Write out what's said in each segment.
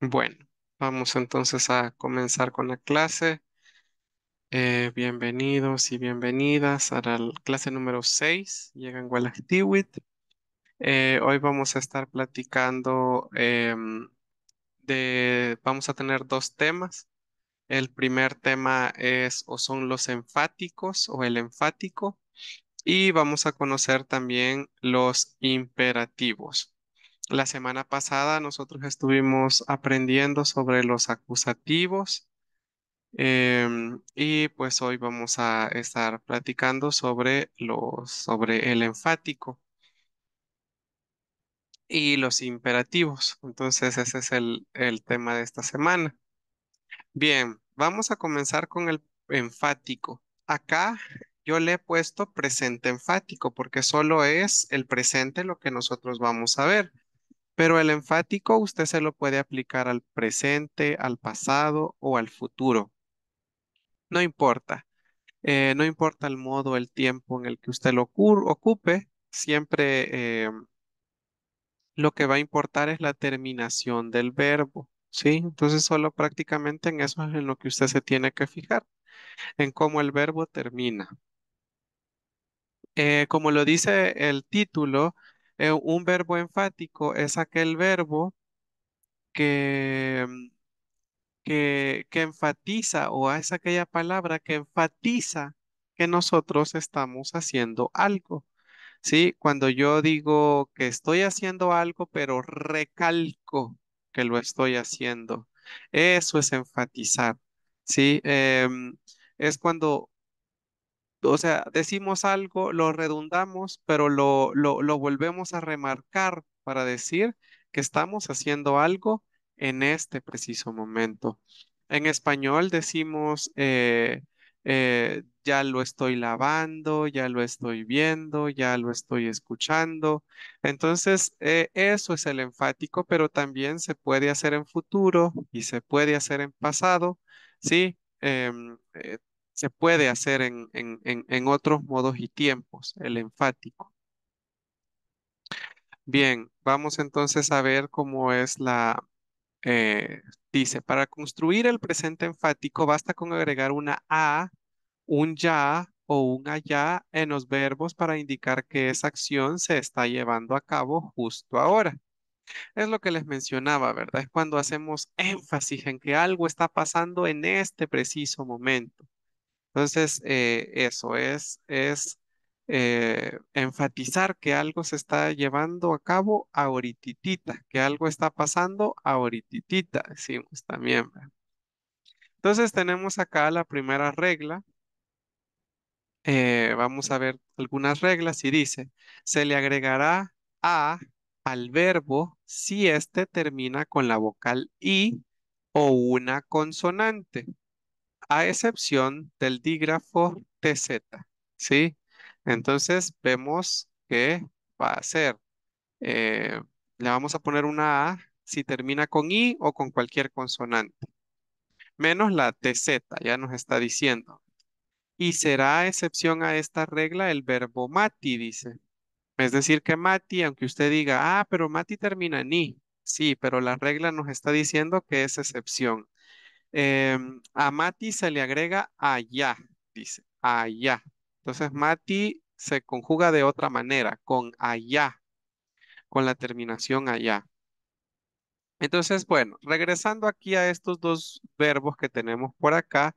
Bueno, vamos entonces a comenzar con la clase. Eh, bienvenidos y bienvenidas a la clase número 6, llegan Gualactiwit. Eh, hoy vamos a estar platicando em, de, vamos a tener dos temas. El primer tema es o son los enfáticos o el enfático y vamos a conocer también los imperativos. La semana pasada nosotros estuvimos aprendiendo sobre los acusativos em, y pues hoy vamos a estar platicando sobre, los, sobre el enfático y los imperativos. Entonces ese es el tema de esta semana. Bien, vamos a comenzar con el enfático. Acá yo le he puesto presente enfático porque solo es el presente lo que nosotros vamos a ver. Pero el enfático usted se lo puede aplicar al presente, al pasado o al futuro. No importa. Eh, no importa el modo, el tiempo en el que usted lo ocupe, siempre em, lo que va a importar es la terminación del verbo. ¿sí? Entonces solo prácticamente en eso es en lo que usted se tiene que fijar, en cómo el verbo termina. Eh, como lo dice el título, eh, un verbo enfático es aquel verbo mm, que, que, enfatiza o es aquella palabra que enfatiza que nosotros estamos haciendo algo. ¿Sí? Cuando yo digo que estoy haciendo algo, pero recalco que lo estoy haciendo. Eso es enfatizar. ¿Sí? Em, es cuando o sea, decimos algo, lo redundamos, pero lo, lo, volvemos a remarcar para decir que estamos haciendo algo en este preciso momento. En español decimos, eh, eh, ya lo estoy lavando, ya lo estoy viendo, ya lo estoy escuchando. Entonces, eh, eso es el enfático, pero también se puede hacer en futuro y se puede hacer en pasado. Sí, em, se puede hacer en, otros modos y tiempos, el enfático. Bien, vamos entonces a ver cómo es la... Eh, dice, para construir el presente enfático basta con agregar una a, un ya o un allá en los verbos para indicar que esa acción se está llevando a cabo justo ahora. Es lo que les mencionaba, ¿verdad? Es cuando hacemos énfasis en que algo está pasando en este preciso momento. Entonces, eh, eso es, es eh, enfatizar que algo se está llevando a cabo ahorititita, que algo está pasando ahorititita, decimos también. Entonces tenemos acá la primera regla. Eh, vamos a ver algunas reglas y dice, se le agregará a al verbo si éste termina con la vocal i o una consonante a excepción del dígrafo TZ, ¿sí? Entonces vemos que va a ser, eh, le vamos a poner una A si termina con I o con cualquier consonante, menos la TZ, ya nos está diciendo. Y será excepción a esta regla el verbo mati, dice. Es decir, que mati, aunque usted diga, ah, pero mati termina en I, sí, pero la regla nos está diciendo que es excepción. Em, a Mati se le agrega allá, dice, allá. Entonces Mati se conjuga de otra manera, con allá, con la terminación allá. Entonces, bueno, regresando aquí a estos dos verbos que tenemos por acá,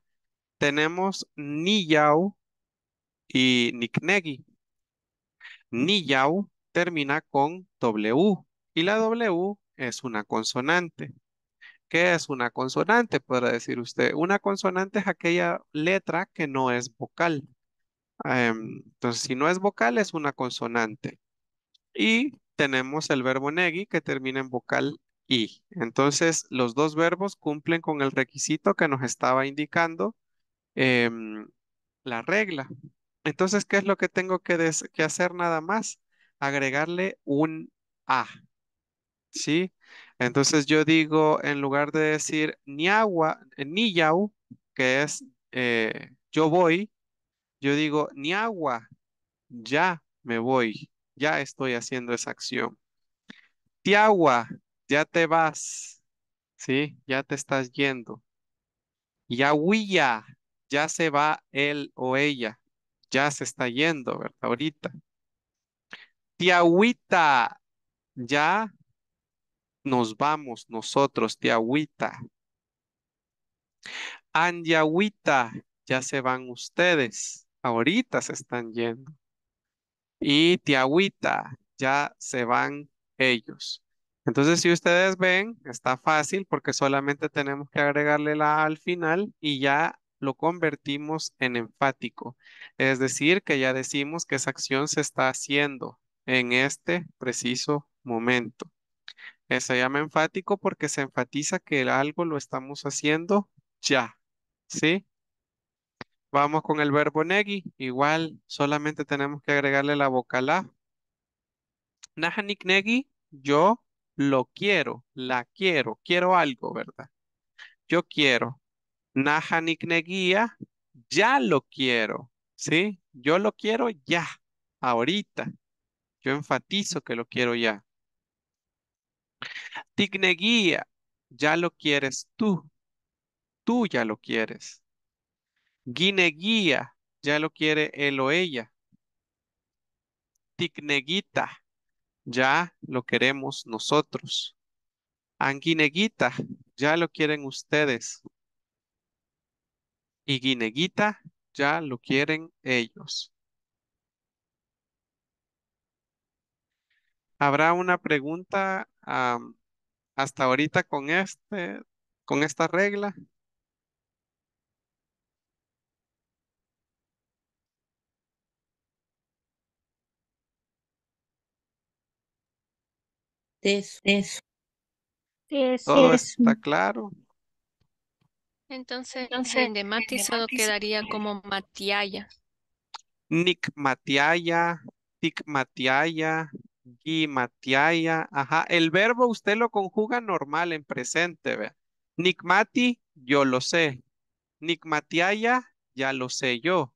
tenemos niyau y niknegi. Niyau termina con W y la W es una consonante. ¿Qué es una consonante? Podrá decir usted. Una consonante es aquella letra que no es vocal. Em, entonces, si no es vocal, es una consonante. Y tenemos el verbo negi que termina en vocal i. Entonces, los dos verbos cumplen con el requisito que nos estaba indicando em, la regla. Entonces, ¿qué es lo que tengo que hacer nada más? Agregarle un a. ¿sí? Entonces yo digo, en lugar de decir niagua, eh, niyau, que es eh, yo voy, yo digo niagua, ya me voy, ya estoy haciendo esa acción. Tiagua, ya te vas, ¿sí? Ya te estás yendo. Yahuilla, ya se va él o ella, ya se está yendo, ¿verdad? Ahorita. Tiahuita, ya nos vamos nosotros de agüita. ya se van ustedes. Ahorita se están yendo. Y tiagüita, ya se van ellos. Entonces, si ustedes ven, está fácil porque solamente tenemos que agregarle la al final y ya lo convertimos en enfático. Es decir, que ya decimos que esa acción se está haciendo en este preciso momento. Se llama enfático porque se enfatiza que algo lo estamos haciendo ya, ¿sí? Vamos con el verbo negi. Igual, solamente tenemos que agregarle la vocal A. Nahanik negi, yo lo quiero, la quiero, quiero algo, ¿verdad? Yo quiero. Nahanik negia, ya lo quiero, ¿sí? Yo lo quiero ya, ahorita. Yo enfatizo que lo quiero ya. Tigneguía, ya lo quieres tú. Tú ya lo quieres. Guineguía, ya lo quiere él o ella. Tigneguita ya lo queremos nosotros. Anguineguita, ya lo quieren ustedes. Y guineguita, ya lo quieren ellos. Habrá una pregunta hasta ahorita con este, con esta regla. Eso, eso. Todo está claro. Entonces, en dematizado quedaría como Matiaya. Nick Matiaya, Tic Matiaya, Gimatiaya. Ajá. El verbo usted lo conjuga normal en presente, vea. Nikmati, yo lo sé. Nikmatiaya, ya lo sé yo.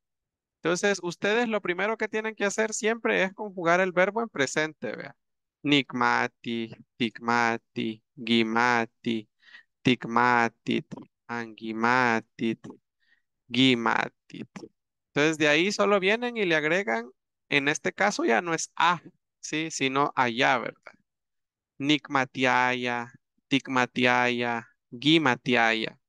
Entonces, ustedes lo primero que tienen que hacer siempre es conjugar el verbo en presente, vea. Nikmati, tikmati, gimati, tikmatit, angimatit, gimati. Entonces, de ahí solo vienen y le agregan, en este caso ya no es a, ¿sí? Sino allá, ¿verdad? Tigmatiaya, tigmatiaya, Gimatiaya.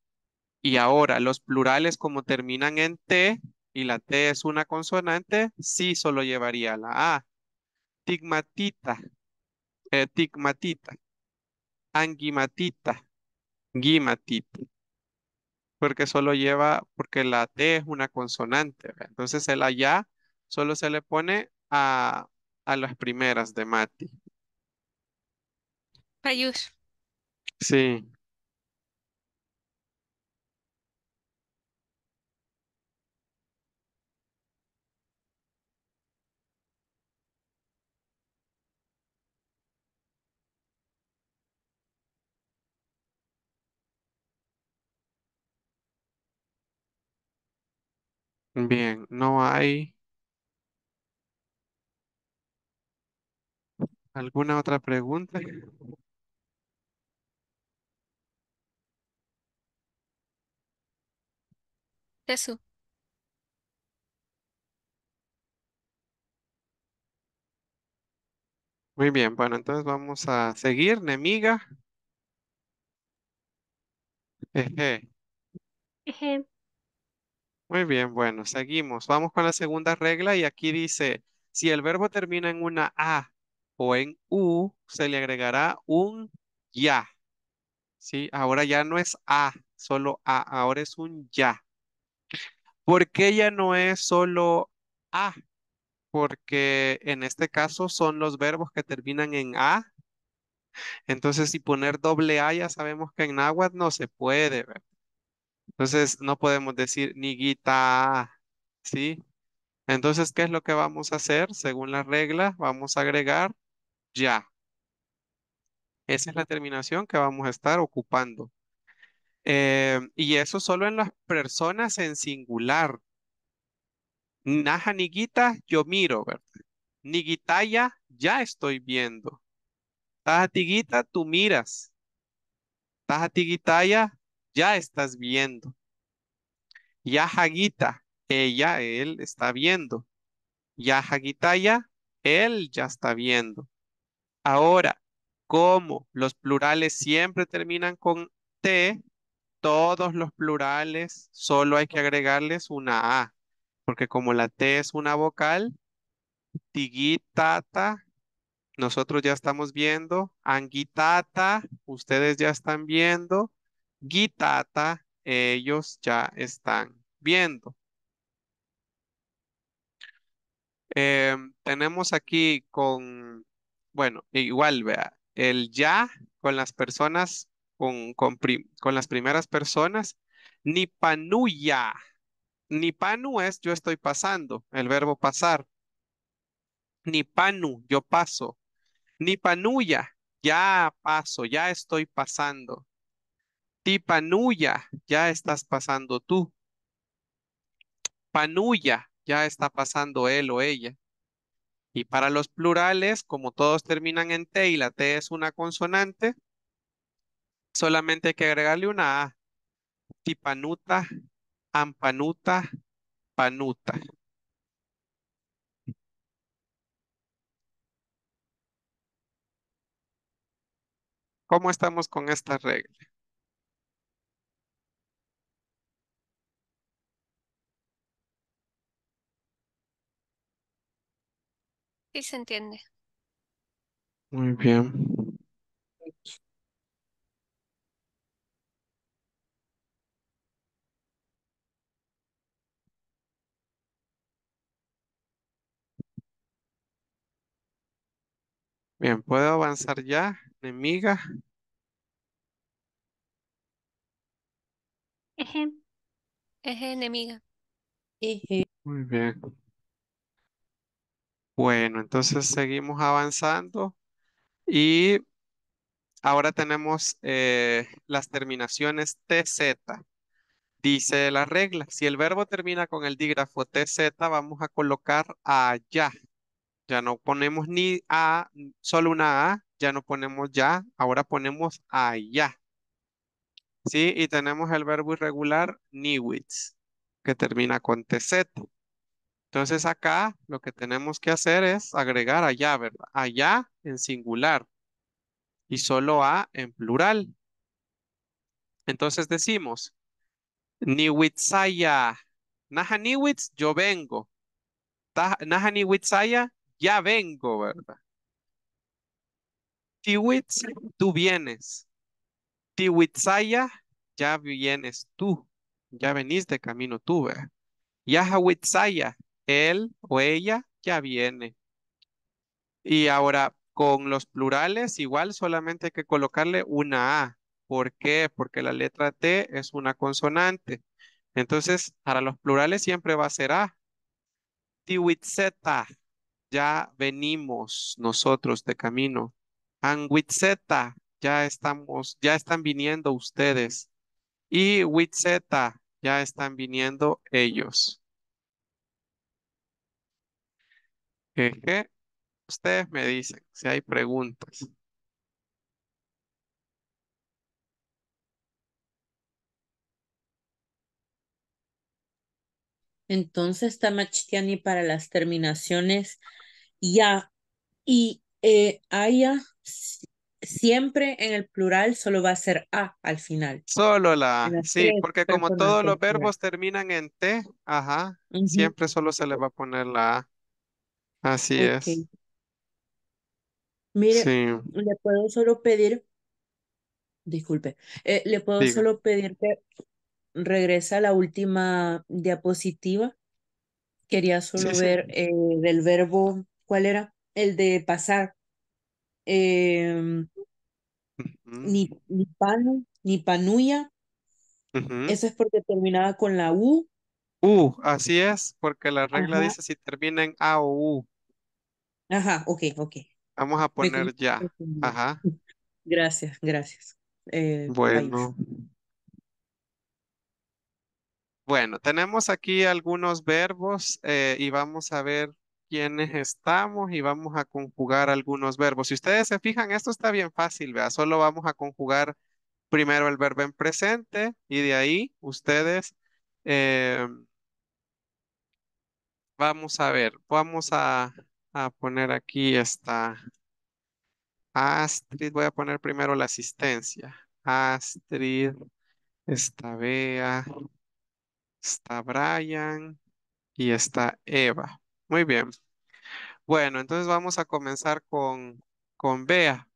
Y ahora, los plurales como terminan en T y la T es una consonante, sí solo llevaría la A. Tigmatita, eh, tigmatita, angimatita, guimatita. Porque solo lleva, porque la T es una consonante. Entonces el allá solo se le pone a a las primeras de Mati. Payus. Sí. Bien, no hay ¿Alguna otra pregunta? Jesús. Muy bien, bueno, entonces vamos a seguir, Nemiga. Eje. Eje. Muy bien, bueno, seguimos. Vamos con la segunda regla y aquí dice, si el verbo termina en una A o en U se le agregará un ya. ¿Sí? Ahora ya no es A, solo A, ahora es un ya. ¿Por qué ya no es solo A? Porque en este caso son los verbos que terminan en A. Entonces, si poner doble A ya sabemos que en náhuatl no se puede. Entonces, no podemos decir nigita ¿sí? Entonces, ¿qué es lo que vamos a hacer? Según la regla, vamos a agregar ya. Esa es la terminación que vamos a estar ocupando. Eh, y eso solo en las personas en singular. Naja niguita, yo miro, ¿verdad? Niguitaya, ya estoy viendo. tiguita, tú miras. tiguitaya ya estás viendo. jaguita ella, él está viendo. Yajagitaya, él ya está viendo. Ahora, como los plurales siempre terminan con T, todos los plurales solo hay que agregarles una A, porque como la T es una vocal, tigitata, nosotros ya estamos viendo, anguitata, ustedes ya están viendo, guitata, ellos ya están viendo. Em, tenemos aquí con bueno, igual, vea, el ya con las personas, con, con las primeras personas, ni panuya. Ni panu es yo estoy pasando, el verbo pasar. Ni panu, yo paso. Ni panuya, ya paso, ya estoy pasando. Ti ya estás pasando tú. Panuya, ya está pasando él o ella. Y para los plurales, como todos terminan en T y la T es una consonante, solamente hay que agregarle una A. Tipanuta, ampanuta, panuta. ¿Cómo estamos con esta regla? Sí se entiende. Muy bien. Bien, ¿puedo avanzar ya, enemiga? Eje. Eje enemiga. Eje. Muy bien. Bueno, entonces seguimos avanzando y ahora tenemos eh, las terminaciones TZ. Dice la regla, si el verbo termina con el dígrafo TZ, vamos a colocar allá. Ya no ponemos ni A, solo una A, ya no ponemos ya, ahora ponemos allá. ¿Sí? Y tenemos el verbo irregular niwits, que termina con TZ. Entonces acá lo que tenemos que hacer es agregar allá, ¿verdad? Allá en singular y solo a en plural. Entonces decimos, Niwitsaya, Nahaniwits, yo vengo. Nahaniwitsaya, ya vengo, ¿verdad? Tiwits, tú vienes. Tiwitsaya, ya vienes tú. Ya venís de camino tú, ¿verdad? Yahawitsaya, él o ella ya viene. Y ahora con los plurales igual solamente hay que colocarle una A. ¿Por qué? Porque la letra T es una consonante. Entonces, para los plurales siempre va a ser A. Tiwitzeta, ya venimos nosotros de camino. Z, ya estamos, ya están viniendo ustedes. Y Witzeta, ya están viniendo ellos. ustedes me dicen si hay preguntas. Entonces, Tamachitiani, para las terminaciones ya y eh, haya siempre en el plural solo va a ser a al final. Solo la a. Sí, porque como todos los verbos terminan en t, ajá, siempre solo se le va a poner la a. Así es. Mire, le puedo solo pedir, disculpe, eh, le puedo solo pedir que regresa a la última diapositiva. Quería solo ver eh, del verbo, ¿cuál era? El de pasar. Em, ni, ni pano, ni panuya. Eso es porque terminaba con la U. U, así es, porque la regla dice si termina en A o U. Ajá, ok, ok. Vamos a poner ya. Ajá. Gracias, gracias. Eh, bueno. Bueno, tenemos aquí algunos verbos eh, y vamos a ver quiénes estamos y vamos a conjugar algunos verbos. Si ustedes se fijan, esto está bien fácil, vea, solo vamos a conjugar primero el verbo en presente y de ahí ustedes eh, vamos a ver, vamos a a poner aquí esta Astrid. Voy a poner primero la asistencia. Astrid, está Bea, está Brian y está Eva. Muy bien. Bueno, entonces vamos a comenzar con, con Bea.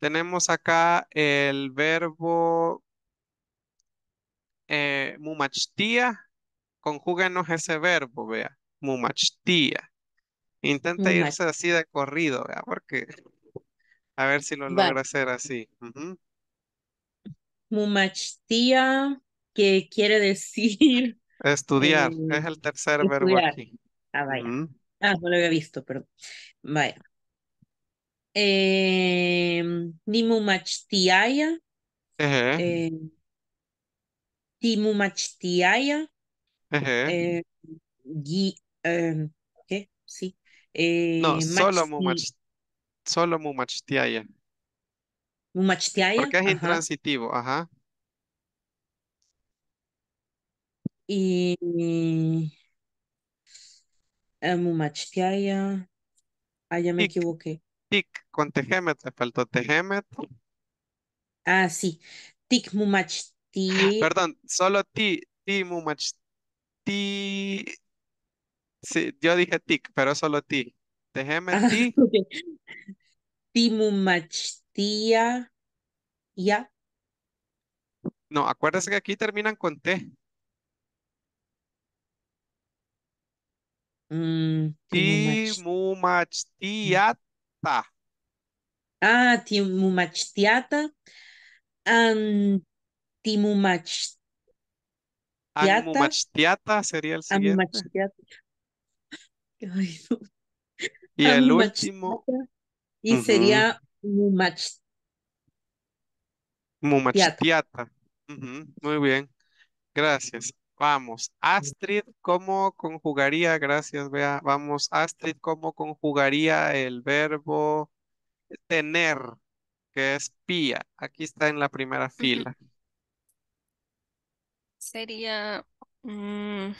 Tenemos acá el verbo eh, mumachtia. ese verbo, Bea. mumachtía. Intenta irse así de corrido, ¿verdad? porque a ver si lo logra hacer así. Uh Mumachtia, que quiere decir... Estudiar, eh, es el tercer verbo aquí. Ah, vaya. Ah, no lo había visto, perdón. Vaya. Eh, Nimumachtiaya. Em, Timumachtiaya. Em, ¿Qué? Sí no, eh, solo much solo Mumachtiaya. Mumachtiaya. Porque es intransitivo, ajá. Y eh, Mumachtiaya. Ah, ya me equivoqué. Tic, con Tejemet, le faltó Tejemet. Ah, sí. Tic Mumachti. Perdón, solo ti, ti Mumachti. Sí, yo dije tic, pero solo ti. Déjeme tic. Ah, ti. Timumach Ya. No, acuérdese que aquí terminan con T. Mm, timumachtiata. Ah, timumachtiata. Um, timumachtiata. sería el siguiente. Y el último. Y sería Mumach. Muy bien. Gracias. Vamos. Astrid, ¿cómo conjugaría? Gracias, vea Vamos, Astrid, ¿cómo conjugaría el verbo tener? Que es pía. Aquí está en la primera fila. Sería. Mm,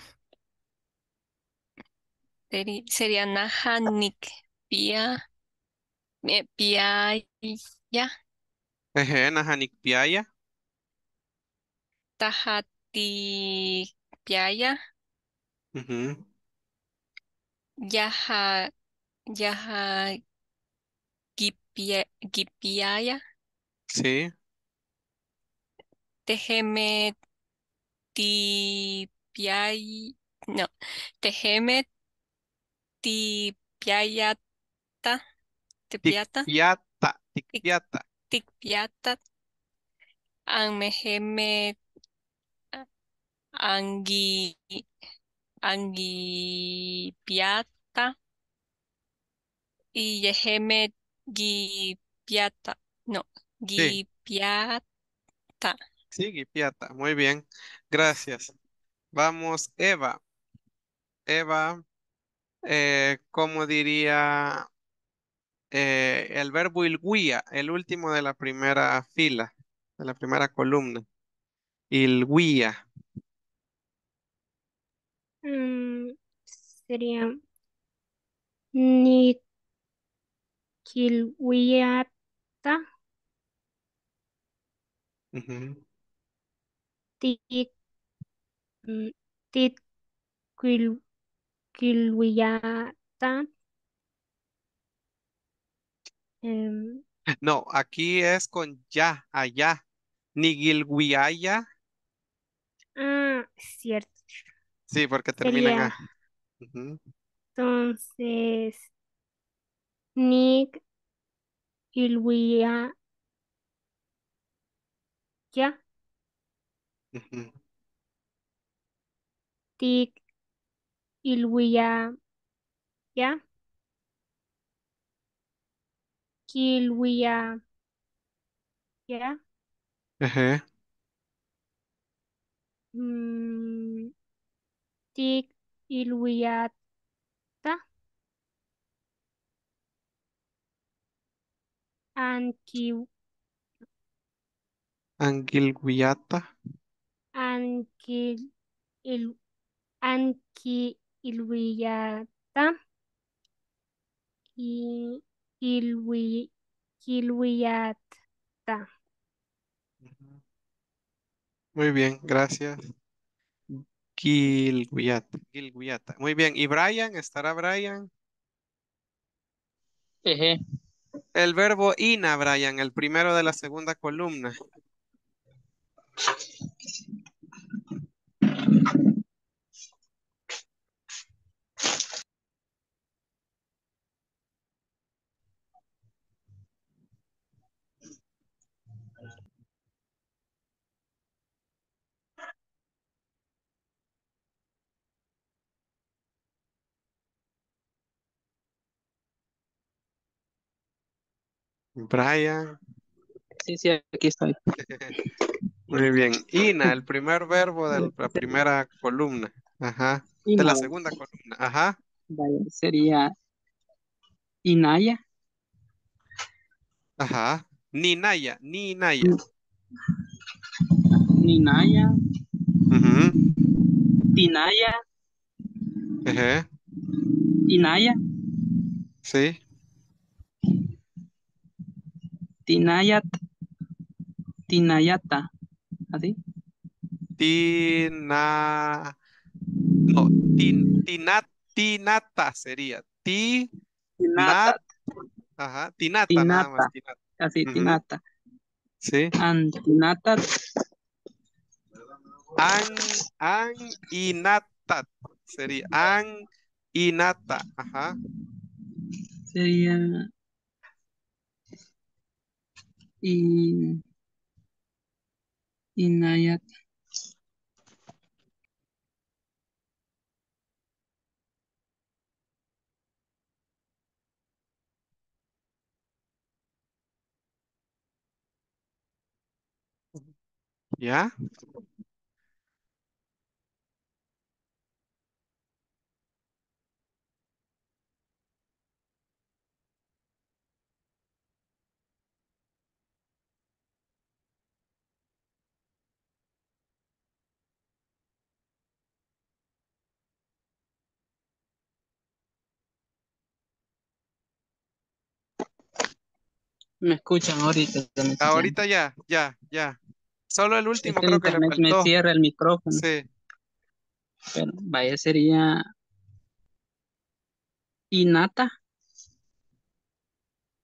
sería Naja Nick Pia eh, Piaya Eje, Naja Nick Piaya Tajati Piaya Yaja Yaja Gipiaya Sí, Tejeme Tipiay no Tejeme tipiata, Tipiata. tipiata, tipiata, Tikpiata. angi angi piata Y gi piata No, gi piata Sí, piata Muy bien. Gracias. Vamos, Eva. Eva eh, ¿cómo diría eh, el verbo ilguía, el último de la primera fila, de la primera columna? Ilguía. Mm, sería Em, no, aquí es con ya, allá. Nigilwiaya. Ah, cierto. Sí, porque termina acá. Entonces, Nick Ya. Kilwia. Yeah. Kilwia. Yeah. Uh-huh. Mm, tic ilwiata. Anqui Anguilguiata. Anquil il Anqui y Muy bien, gracias. Muy bien, ¿y Brian? ¿Estará Brian? El verbo ina, Brian, el primero de la segunda columna. Brian. Sí, sí, aquí estoy. Muy bien. Ina, el primer verbo de la primera columna. Ajá. De la segunda columna. Ajá. sería Inaya. Ajá. Ninaya, Ninaya. Ninaya. Uh Tinaya. Ajá. Inaya. Sí. Tinayat. Tinayata. ¿Así? Tina. No, tin, tinat, tinata sería. Ti. Tinata. Nat, ajá, tinata, tinata. Nada más, tinata. Así, uh -huh. tinata. Sí. Antinatat. An, an inatat. Sería an inata. Ajá. Sería in in Ayat. Yeah. Me escuchan ahorita. Ahorita ya, ya, ya. Solo el último creo que Me cierra el micrófono. Sí. vaya sería Inata.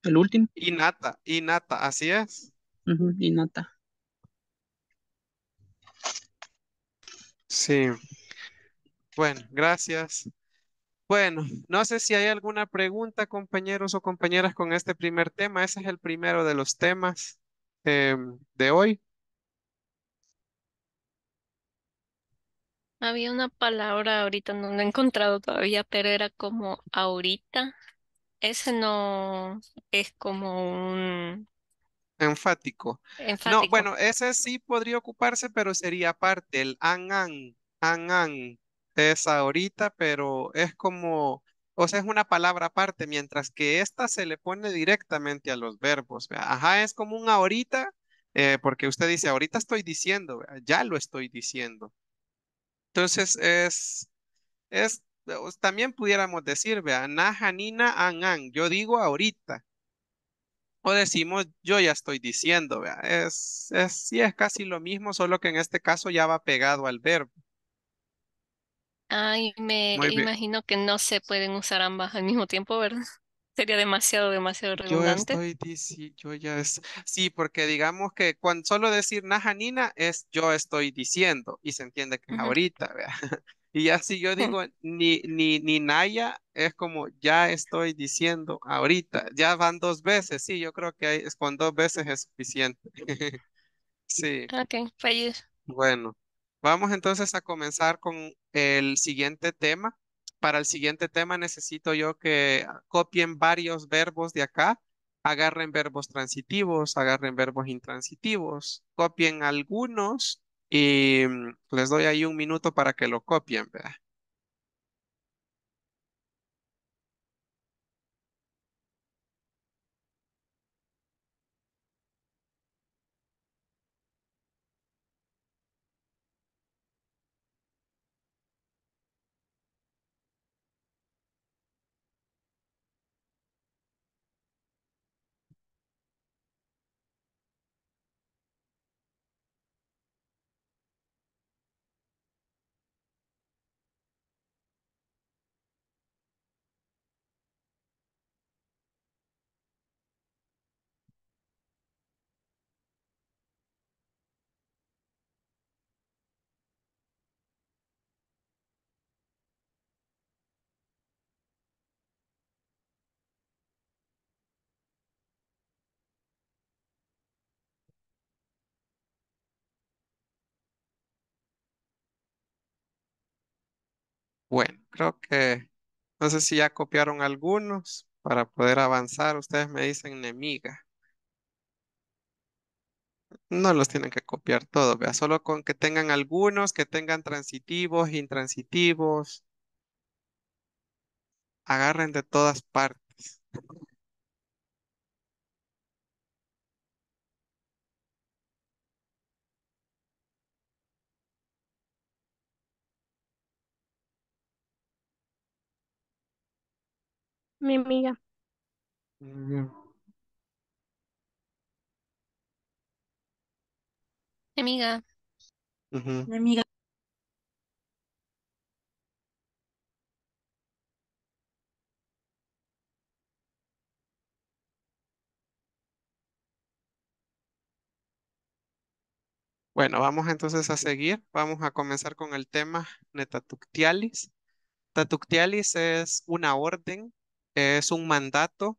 El último. Inata, Inata, así es. inata. Sí. Bueno, gracias. Bueno, no sé si hay alguna pregunta, compañeros o compañeras, con este primer tema. Ese es el primero de los temas em, de hoy. Había una palabra ahorita, no la he encontrado todavía, pero era como ahorita. Ese no es como un... Enfático. No, bueno, ese sí podría ocuparse, pero sería aparte, el an-an, an-an es ahorita, pero es como, o sea, es una palabra aparte, mientras que esta se le pone directamente a los verbos. Ajá, es como un ahorita, eh, porque usted dice, ahorita estoy diciendo, ya lo estoy diciendo. Entonces, es, es también pudiéramos decir, vea, na, janina, an, yo digo ahorita. O decimos, yo ya estoy diciendo, vea, es, es, sí, es casi lo mismo, solo que en este caso ya va pegado al verbo. Ay, me imagino que no se pueden usar ambas al mismo tiempo, ¿verdad? Sería demasiado, demasiado Yo redundante. estoy diciendo, yo ya es, sí, porque digamos que cuando solo decir Nina es yo estoy diciendo y se entiende que es ahorita, ¿vea? Y ya si yo digo ni, ni, ni naya es como ya estoy diciendo ahorita, ya van dos veces, sí, yo creo que es con dos veces es suficiente. Sí, Ok, fallo. bueno. Vamos entonces a comenzar con el siguiente tema. Para el siguiente tema necesito yo que copien varios verbos de acá, agarren verbos transitivos, agarren verbos intransitivos, copien algunos y mm, les doy ahí un minuto para que lo copien, ¿verdad? Bueno, creo que no sé si ya copiaron algunos para poder avanzar. Ustedes me dicen enemiga. No los tienen que copiar todos, vea. Solo con que tengan algunos, que tengan transitivos, intransitivos. Agarren de todas partes. mi amiga. Mm, mi amiga. Mi amiga. Bueno, vamos entonces a seguir. Vamos a comenzar con el tema Netatuctialis. Tatuctialis es una orden es un mandato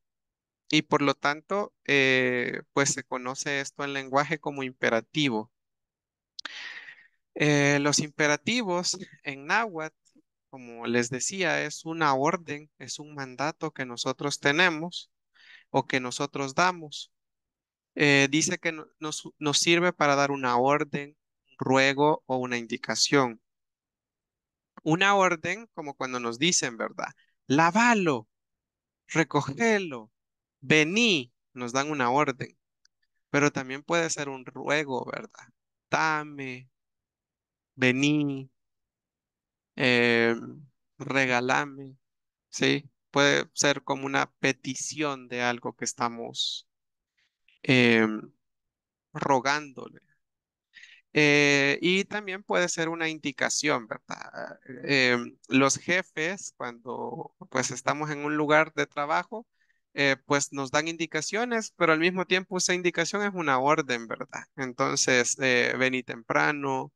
y por lo tanto, eh, pues se conoce esto en lenguaje como imperativo. Eh, los imperativos en náhuatl, como les decía, es una orden, es un mandato que nosotros tenemos o que nosotros damos. Eh, dice que nos, nos sirve para dar una orden, un ruego o una indicación. Una orden, como cuando nos dicen, ¿verdad? Lávalo, recogelo, vení, nos dan una orden. Pero también puede ser un ruego, ¿verdad? Dame, vení, eh, regalame, ¿sí? Puede ser como una petición de algo que estamos em, rogándole eh, y también puede ser una indicación, ¿verdad? Eh, los jefes, cuando pues estamos en un lugar de trabajo, eh, pues nos dan indicaciones, pero al mismo tiempo esa indicación es una orden, ¿verdad? Entonces, vení temprano,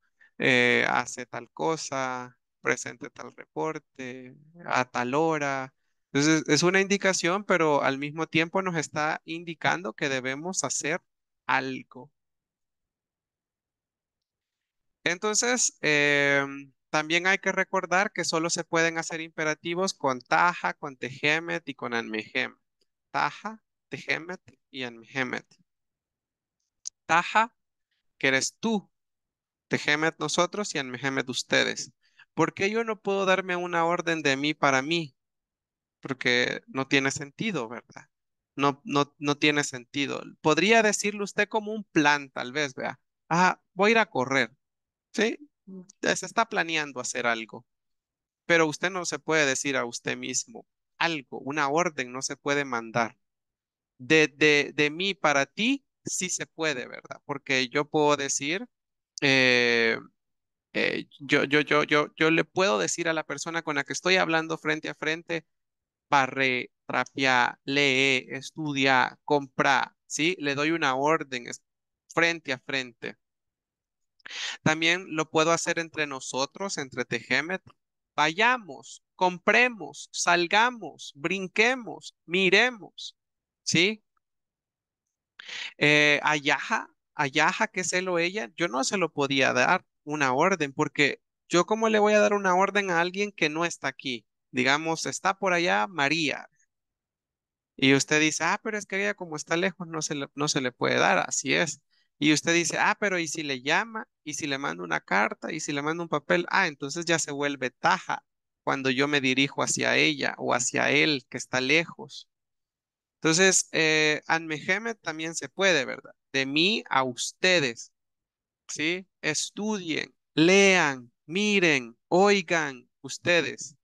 hace tal cosa, presente tal reporte, a tal hora. Entonces, es una indicación, pero al mismo tiempo nos está indicando que debemos hacer algo. Entonces, em, también hay que recordar que solo se pueden hacer imperativos con taja, con tejemet y con anmehemet. Taja, tejemet y anmehemet. Taja, que eres tú. Tejemet nosotros y anmehemet ustedes. ¿Por qué yo no puedo darme una orden de mí para mí? Porque no tiene sentido, ¿verdad? No, no, no tiene sentido. Podría decirle usted como un plan, tal vez, vea. Ah, voy a ir a correr. ¿sí? Mm. Se está planeando hacer algo, pero usted no se puede decir a usted mismo algo, una orden no se puede mandar. De, de, mí para ti, sí se puede, ¿verdad? Porque yo puedo decir, eh, eh, yo, yo, yo, yo, yo le puedo decir a la persona con la que estoy hablando frente a frente, barre, trapia, lee, estudia, compra, ¿sí? Le doy una orden frente a frente. También lo puedo hacer entre nosotros, entre Tejemet. Vayamos, compremos, salgamos, brinquemos, miremos. ¿Sí? Eh, Ayaja, Ayaja, que se lo ella, yo no se lo podía dar una orden, porque yo cómo le voy a dar una orden a alguien que no está aquí. Digamos, está por allá María. Y usted dice, ah, pero es que ella como está lejos no no se le puede dar, así es. Y usted dice, ah, pero ¿y si le llama? ¿Y si le mando una carta? ¿Y si le mando un papel? Ah, entonces ya se vuelve taja cuando yo me dirijo hacia ella o hacia él que está lejos. Entonces, eh, Anmehemet también se puede, ¿verdad? De mí a ustedes, ¿sí? Estudien, lean, miren, oigan ustedes.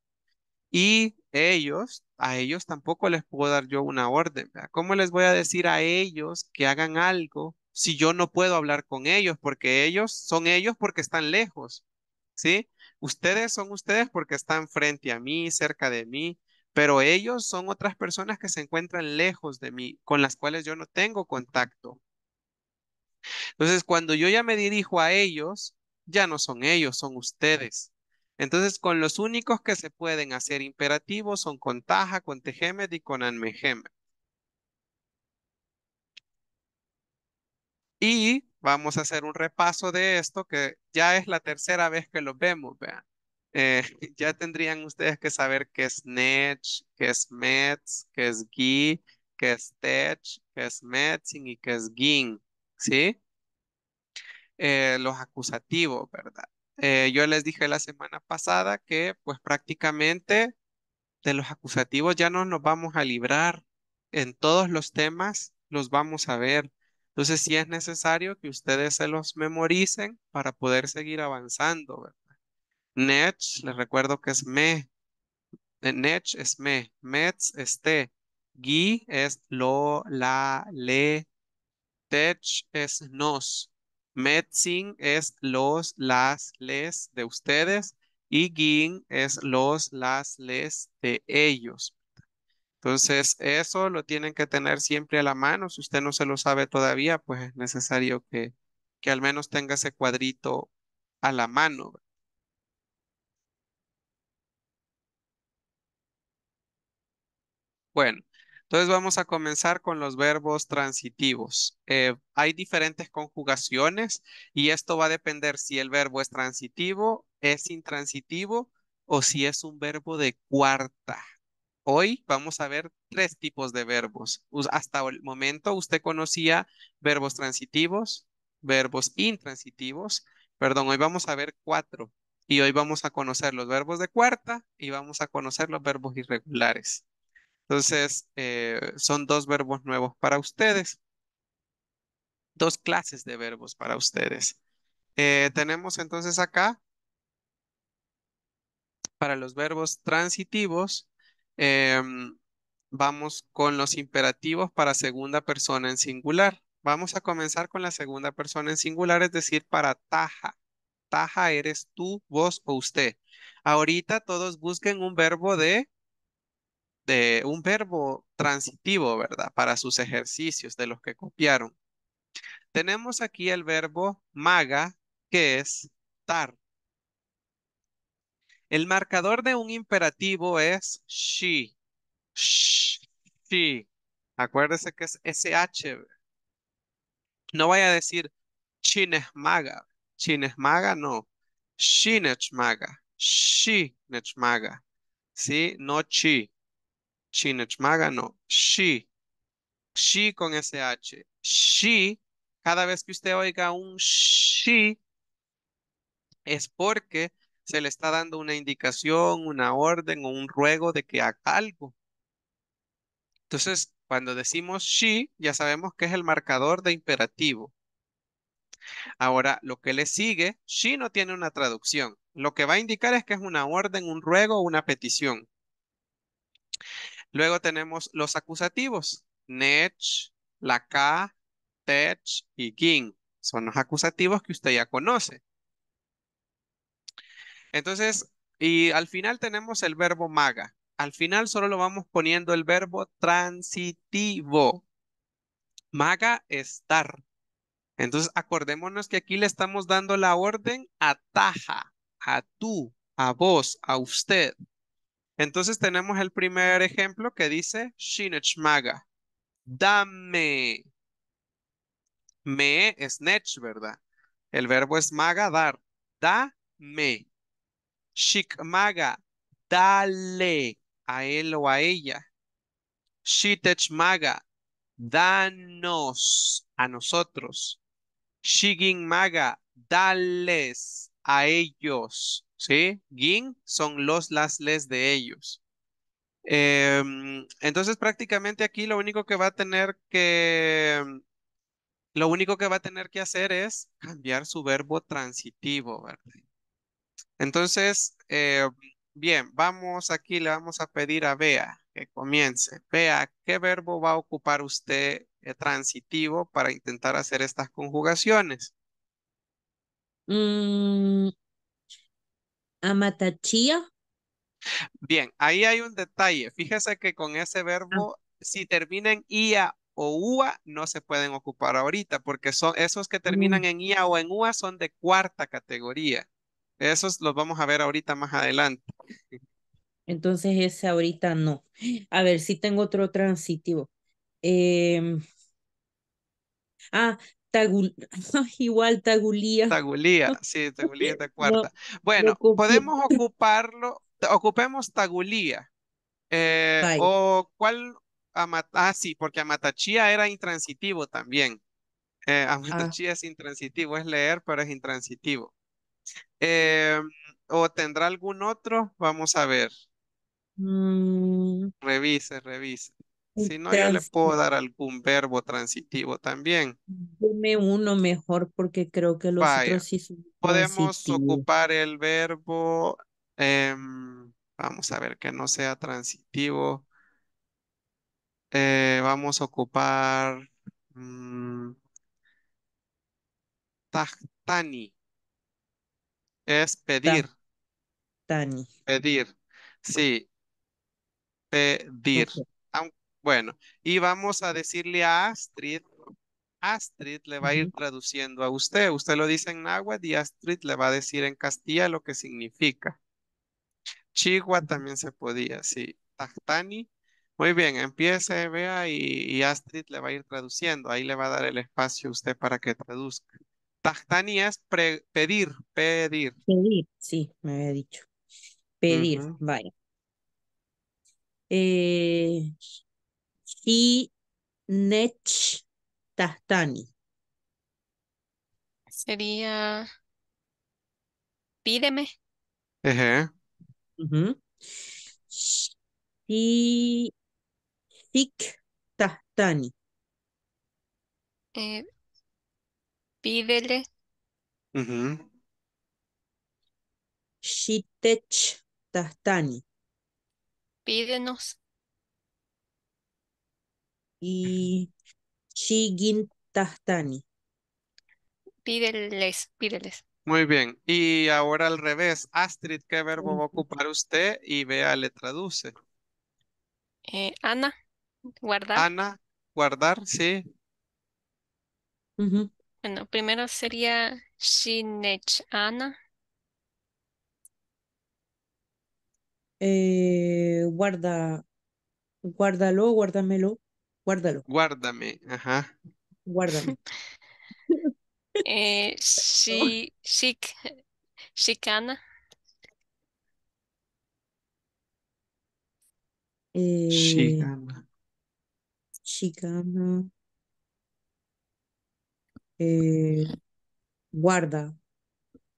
Y ellos, a ellos tampoco les puedo dar yo una orden. ¿Cómo les voy a decir a ellos que hagan algo si yo no puedo hablar con ellos porque ellos son ellos porque están lejos, ¿sí? Ustedes son ustedes porque están frente a mí, cerca de mí, pero ellos son otras personas que se encuentran lejos de mí, con las cuales yo no tengo contacto. Entonces, cuando yo ya me dirijo a ellos, ya no son ellos, son ustedes. Entonces, con los únicos que se pueden hacer imperativos son con Taja, con Tejemed y con Anmejemet. Y vamos a hacer un repaso de esto, que ya es la tercera vez que lo vemos, vean. Eh, ya tendrían ustedes que saber qué es Netch, qué es Mets, qué es Gui, qué es Tech, qué es Metzing y qué es Gin, ¿sí? Eh, los acusativos, ¿verdad? Eh, yo les dije la semana pasada que pues prácticamente de los acusativos ya no nos vamos a librar. En todos los temas los vamos a ver. Entonces, sí es necesario que ustedes se los memoricen para poder seguir avanzando, Nech, les recuerdo que es me. Eh, nech es me. Mets es te. Gui es lo, la, le. Tech es nos. Metzing es los, las, les de ustedes. Y guin es los, las, les de ellos. Entonces, eso lo tienen que tener siempre a la mano. Si usted no se lo sabe todavía, pues es necesario que, al menos tenga ese cuadrito a la mano. Bueno, entonces vamos a comenzar con los verbos transitivos. Eh, hay diferentes conjugaciones y esto va a depender si el verbo es transitivo, es intransitivo o si es un verbo de cuarta. Hoy vamos a ver tres tipos de verbos. Hasta el momento usted conocía verbos transitivos, verbos intransitivos. Perdón, hoy vamos a ver cuatro. Y hoy vamos a conocer los verbos de cuarta y vamos a conocer los verbos irregulares. Entonces, eh, son dos verbos nuevos para ustedes. Dos clases de verbos para ustedes. Eh, tenemos entonces acá, para los verbos transitivos, Em, vamos con los imperativos para segunda persona en singular. Vamos a comenzar con la segunda persona en singular, es decir, para taja. Taja eres tú, vos o usted. Ahorita todos busquen un verbo de, de un verbo transitivo, ¿verdad? Para sus ejercicios de los que copiaron. Tenemos aquí el verbo maga, que es tar. El marcador de un imperativo es she. She. Acuérdese que es SH. No vaya a decir chinesmaga. Chinesmaga no. SHINESMAGA, SHINESMAGA, ¿Sí? No chi. chinesmaga, no. She. She con SH. She. Cada vez que usted oiga un she es porque se le está dando una indicación, una orden o un ruego de que haga algo. Entonces, cuando decimos she, ya sabemos que es el marcador de imperativo. Ahora, lo que le sigue, she no tiene una traducción. Lo que va a indicar es que es una orden, un ruego o una petición. Luego tenemos los acusativos, nech, laka, tech y gin. Son los acusativos que usted ya conoce. Entonces, y al final tenemos el verbo maga. Al final solo lo vamos poniendo el verbo transitivo. Maga, estar. Entonces, acordémonos que aquí le estamos dando la orden a Taja, a tú, a vos, a usted. Entonces tenemos el primer ejemplo que dice maga. Dame. Me es nech, ¿verdad? El verbo es maga, dar. Dame. Shikmaga, dale a él o a ella. Shitechmaga, danos a nosotros. maga, dales a ellos. ¿Sí? Gin son los, las, de ellos. Em, entonces prácticamente aquí lo único que va a tener que... Lo único que va a tener que hacer es cambiar su verbo transitivo, ¿verdad? Entonces, eh, bien, vamos aquí, le vamos a pedir a Bea que comience. Bea, ¿qué verbo va a ocupar usted eh, transitivo para intentar hacer estas conjugaciones? Mm, amatachía. Bien, ahí hay un detalle. Fíjese que con ese verbo, ah. si termina en IA o UA, no se pueden ocupar ahorita, porque son esos que terminan mm. en IA o en UA son de cuarta categoría. Esos los vamos a ver ahorita más adelante. Entonces ese ahorita no. A ver si tengo otro transitivo. Em, ah, Tagul... igual Tagulía. Tagulía, sí, Tagulía de cuarta. bueno, podemos ocuparlo, ocupemos Tagulía. Eh, o cuál, ah, sí, porque Amatachía era intransitivo también. Eh, ah. Amatachía es intransitivo, es leer, pero es intransitivo. Em, ¿O tendrá algún otro? Vamos a ver. Mm. Revise, revise. Si no, yo le puedo dar algún verbo transitivo también. Dime uno mejor porque creo que los otros sí son Podemos ocupar el verbo, em, vamos a ver que no sea transitivo. Eh, vamos a ocupar mmm, es pedir. Tani. Pedir. Sí, pedir. bueno, y vamos a decirle a Astrid. Astrid le va a ir traduciendo a usted. Usted lo dice en náhuatl y Astrid le va a decir en castilla lo que significa. Chihuahua también se podía, sí. Tahtani. Muy bien, empiece, vea, y, y Astrid le va a ir traduciendo. Ahí le va a dar el espacio a usted para que traduzca. Tajtani es pedir, pedir. Pedir, sí, me había dicho. Pedir, vaya. Eh, y Nech tahtani. Sería pídeme. Ajá. Uh -huh. Y Eh, Pídele. Shitech Tastani. Pídenos. Y Shigin Tastani. Pídeles. Pídeles. Muy bien. Y ahora al revés. Astrid, ¿qué verbo va a ocupar usted? Y vea, le traduce. Eh, Ana. Guardar. Ana, guardar, sí. Bueno, primero sería Shinech-ana. Eh, guarda, guárdalo, guárdamelo, guárdalo. Guárdame, ajá. Guárdame. eh, shi, shik, shikana. Eh, shikana. Shikana. Eh, guarda,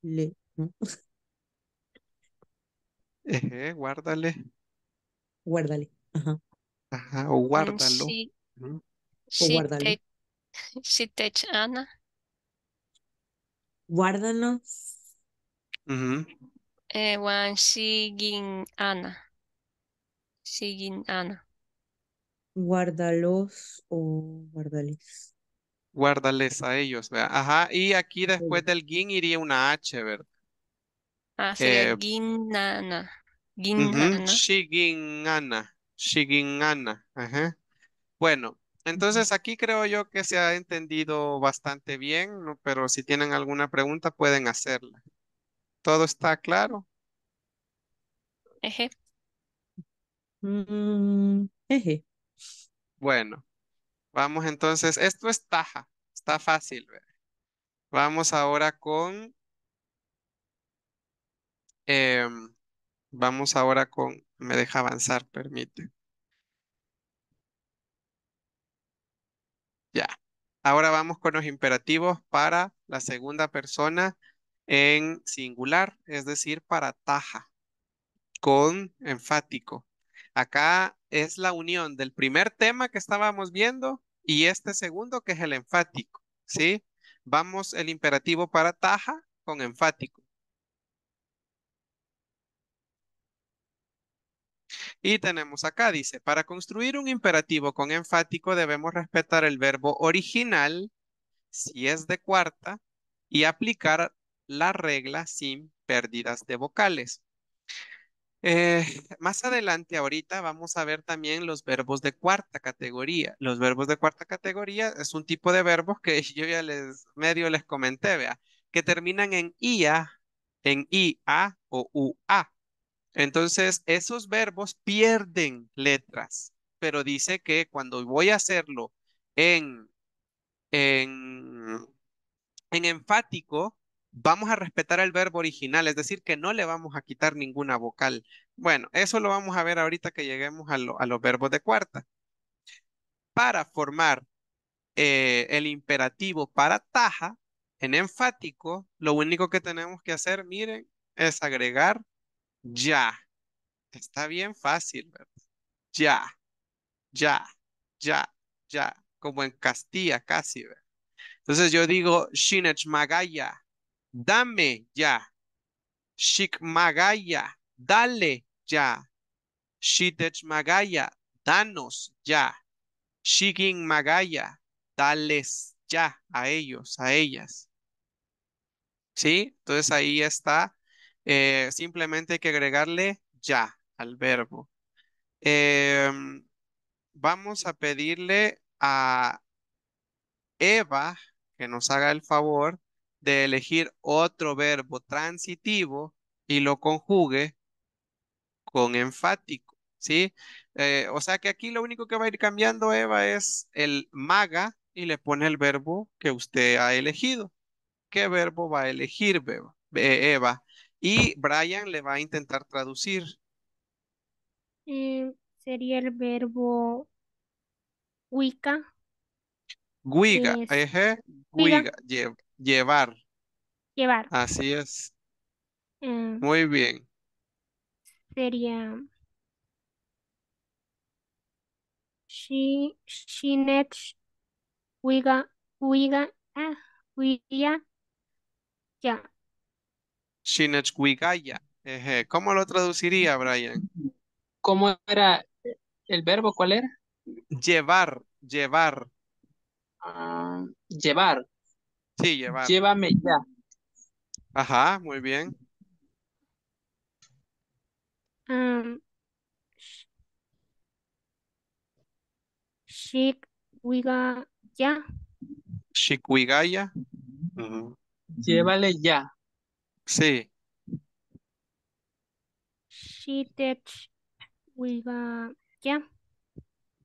le, guárdale. Guárdale, o guárdalo. She, o Ana. Eh, Ana. Guárdalos o guárdales. Guárdales a ellos, ¿verdad? Ajá, y aquí después del gin iría una H, ¿verdad? Ah, sí, gin eh, guinana. Ajá. Bueno, entonces aquí creo yo que se ha entendido bastante bien, ¿no? pero si tienen alguna pregunta pueden hacerla. ¿Todo está claro? Eje. Mm, eje. Bueno, Vamos entonces, esto es taja, está fácil. Vamos ahora con... Em, vamos ahora con... Me deja avanzar, permite. Ya. Ahora vamos con los imperativos para la segunda persona en singular, es decir, para taja, con enfático. Acá es la unión del primer tema que estábamos viendo y este segundo que es el enfático, ¿sí? Vamos el imperativo para taja con enfático. Y tenemos acá, dice, para construir un imperativo con enfático debemos respetar el verbo original, si es de cuarta, y aplicar la regla sin pérdidas de vocales. Eh, más adelante, ahorita vamos a ver también los verbos de cuarta categoría. Los verbos de cuarta categoría es un tipo de verbos que yo ya les medio les comenté, vea, que terminan en IA, en IA o UA. Entonces, esos verbos pierden letras, pero dice que cuando voy a hacerlo en, en, en enfático, vamos a respetar el verbo original, es decir, que no le vamos a quitar ninguna vocal. Bueno, eso lo vamos a ver ahorita que lleguemos a, los verbos de cuarta. Para formar eh, el imperativo para taja, en enfático, lo único que tenemos que hacer, miren, es agregar ya. Está bien fácil, ¿verdad? Ya, ya, ya, ya, como en Castilla casi, ¿verdad? Entonces yo digo, Shinech Magaya, Dame ya. Shikmagaya. Dale ya. Shitechmagaya. Danos ya. Shikin Magaya. Dales ya a ellos, a ellas. ¿Sí? Entonces ahí está. Eh, simplemente hay que agregarle ya al verbo. Em, vamos a pedirle a Eva que nos haga el favor de elegir otro verbo transitivo y lo conjugue con enfático, ¿sí? Eh, o sea que aquí lo único que va a ir cambiando, Eva, es el maga y le pone el verbo que usted ha elegido. ¿Qué verbo va a elegir, Eva? Y Brian le va a intentar traducir. Eh, sería el verbo Huiga, Wiga, eje, lleva. Llevar. Llevar. Así es. Mm. Muy bien. Sería... She, huiga ah, ya. ¿Cómo lo traduciría, Brian? ¿Cómo era el verbo? ¿Cuál era? Llevar, llevar. Ah, llevar. Sí, llevar. Llévame ya. Ajá, muy bien. Um, Shikwigaya. Ya. Uh -huh. Llévale ya. Sí. Shikwigaya.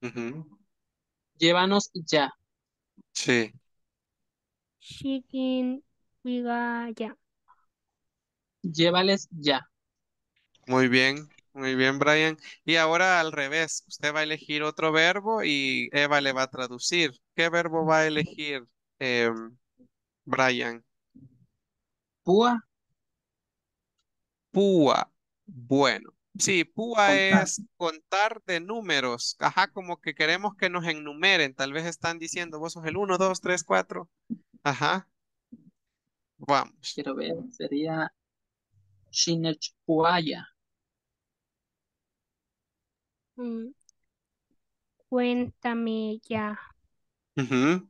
Uh -huh. Llévanos ya. Sí ya. Llévales ya. Muy bien, muy bien, Brian. Y ahora al revés, usted va a elegir otro verbo y Eva le va a traducir. ¿Qué verbo va a elegir, em, Brian? Púa. Púa. Bueno. Sí, púa es contar de números. Ajá, como que queremos que nos enumeren. Tal vez están diciendo, vos sos el 1, 2, 3, 4. Ajá, vamos. Quiero ver, sería Chinechpuaya. Mm, Cuéntame ya. Ujú.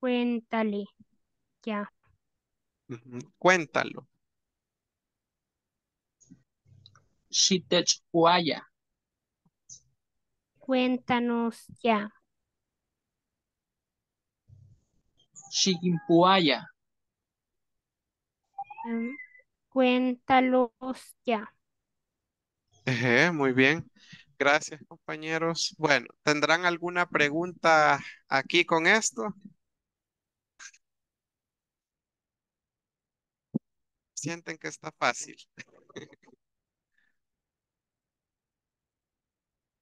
Cuéntale ya. Cuéntalo. Cuéntalo. Cuéntanos ya. Chiquimpuaya. Ah, cuéntanos ya. muy bien. Gracias, compañeros. Bueno, ¿tendrán alguna pregunta aquí con esto? Sienten que está fácil.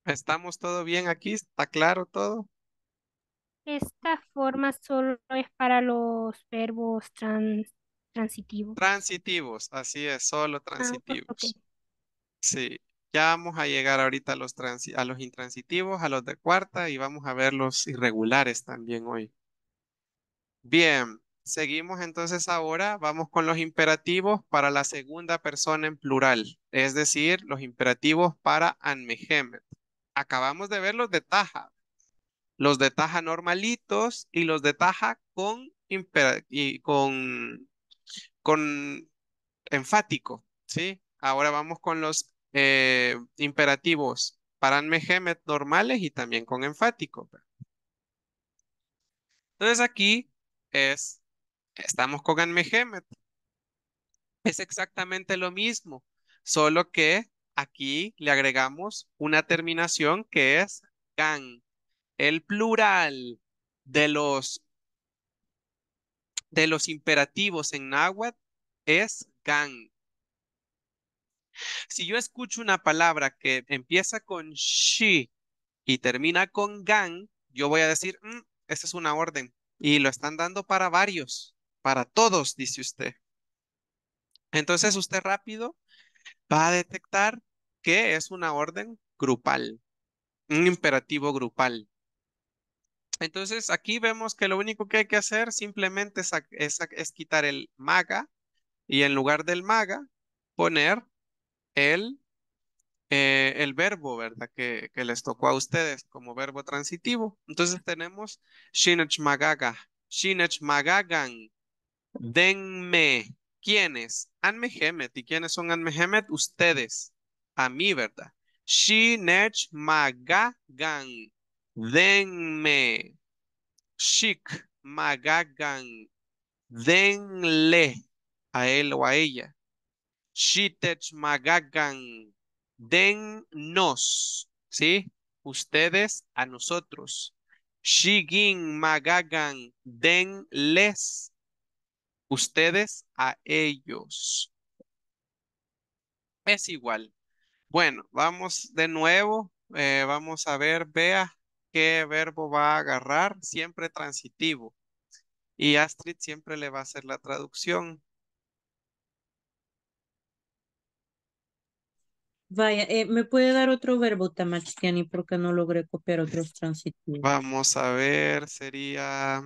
¿Estamos todo bien aquí? ¿Está claro todo? Esta forma solo es para los verbos trans, transitivos. Transitivos, así es, solo ah, pues, transitivos. Sí, ya vamos a llegar ahorita a los, a los intransitivos, a los de cuarta y vamos a ver los irregulares también hoy. Bien, seguimos entonces ahora, vamos con los imperativos para la segunda persona en plural, es decir, los imperativos para Anmehemet acabamos de ver los de taja. Los de taja normalitos y los de taja con, y con, enfático, ¿sí? Ahora vamos con los eh, imperativos, Para mehemet normales y también con enfático. Entonces aquí es, estamos con anmehemet. Es exactamente lo mismo, solo que aquí le agregamos una terminación que es gan. El plural de los, de los imperativos en náhuatl es gan. Si yo escucho una palabra que empieza con shi y termina con gan, yo voy a decir, mm, esa es una orden. Y lo están dando para varios, para todos, dice usted. Entonces usted rápido va a detectar que es una orden grupal, un imperativo grupal. Entonces aquí vemos que lo único que hay que hacer simplemente es, es, quitar el maga y en lugar del maga poner el, eh, el verbo, ¿verdad? Que, que, les tocó a ustedes como verbo transitivo. Entonces tenemos Shinech Magaga, Shinech Magagan, Denme. ¿Quiénes? Anmehemet. ¿Y quiénes son Anmehemet? Ustedes a mí verdad. She Shinech magagan. Denme. Shik magagan. Denle a él o a ella. She Shitech magagan. Dennos. ¿Sí? Ustedes a nosotros. gin magagan. les Ustedes a ellos. Es igual. Bueno, vamos de nuevo. Eh, vamos a ver, vea qué verbo va a agarrar, siempre transitivo. Y Astrid siempre le va a hacer la traducción. Vaya, eh, ¿me puede dar otro verbo, Tamachiani, porque no logré copiar otros transitivos? Vamos a ver, sería...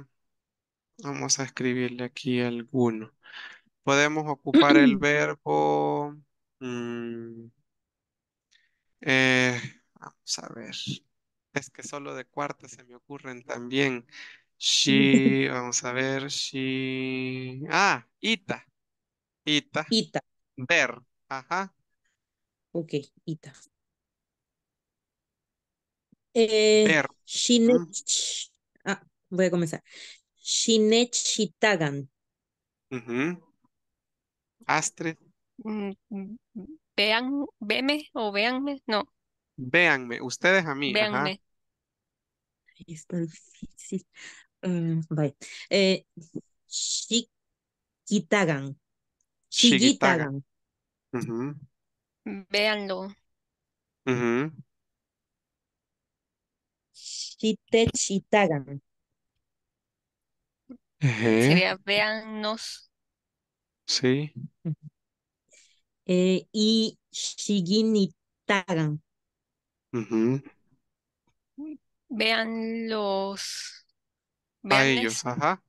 Vamos a escribirle aquí alguno. Podemos ocupar el verbo... Mm, eh, vamos a ver. Es que solo de cuarta se me ocurren también. si vamos a ver, she... Ah, Ita. Ita. Ita. Ver. Ajá. Ok, Ita. Eh, ver. Ah, voy a comenzar. Shinechitagan. astre -huh. Mm, mm, mm. Vean, veme o véanme, no. Véanme, ustedes a mí. Véanme. Ajá. Está difícil. Mm, vaya eh, Shigitagan. Eh, Véanlo. Sería véannos. Sí. Shigin eh, y Tagan. Vean los... a ellos, ajá.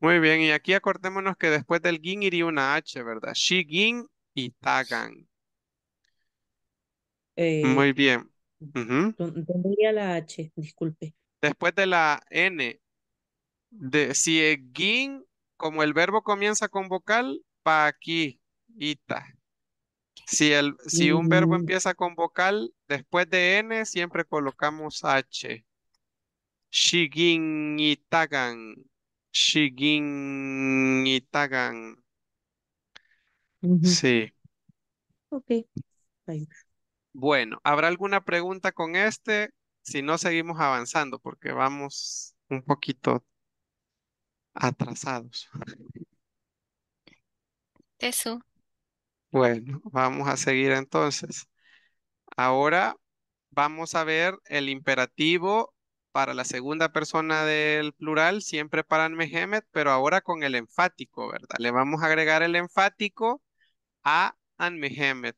Muy bien, y aquí acordémonos que después del gin iría una H, ¿verdad? Shigin y Tagan. Eh, Muy bien. ¿Dónde iría la H? Disculpe. Después de la N, de, si gin, como el verbo comienza con vocal, pa aquí. Ita. Si, el, si un verbo empieza con vocal, después de N siempre colocamos H. Shigin itagan. Shigin itagan. Sí. Ok. Bueno, ¿habrá alguna pregunta con este? Si no, seguimos avanzando porque vamos un poquito atrasados. Eso. Bueno, vamos a seguir entonces. Ahora vamos a ver el imperativo para la segunda persona del plural, siempre para Mehemet, pero ahora con el enfático, ¿verdad? Le vamos a agregar el enfático a Mehemet.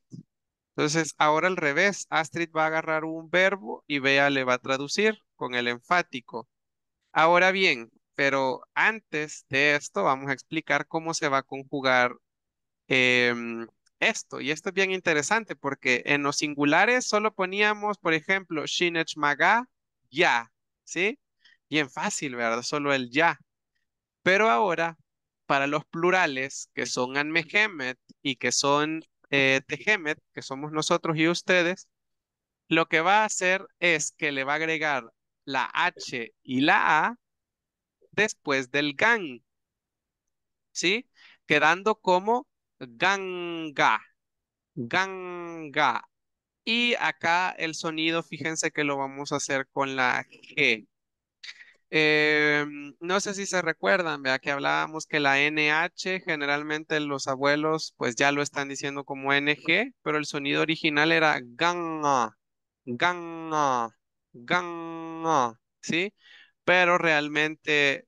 Entonces, ahora al revés, Astrid va a agarrar un verbo y Bea le va a traducir con el enfático. Ahora bien, pero antes de esto vamos a explicar cómo se va a conjugar eh, esto. Y esto es bien interesante porque en los singulares solo poníamos, por ejemplo, Shinech Maga, ya, ¿sí? Bien fácil, ¿verdad? Solo el ya. Pero ahora, para los plurales, que son Anmehemet y que son eh, Tehemet, que somos nosotros y ustedes, lo que va a hacer es que le va a agregar la H y la A después del GAN, ¿sí? Quedando como ganga, ganga. Y acá el sonido, fíjense que lo vamos a hacer con la G. Em, no sé si se recuerdan, vea que hablábamos que la NH generalmente los abuelos pues ya lo están diciendo como NG, pero el sonido original era ganga, ganga, ganga, ¿sí? Pero realmente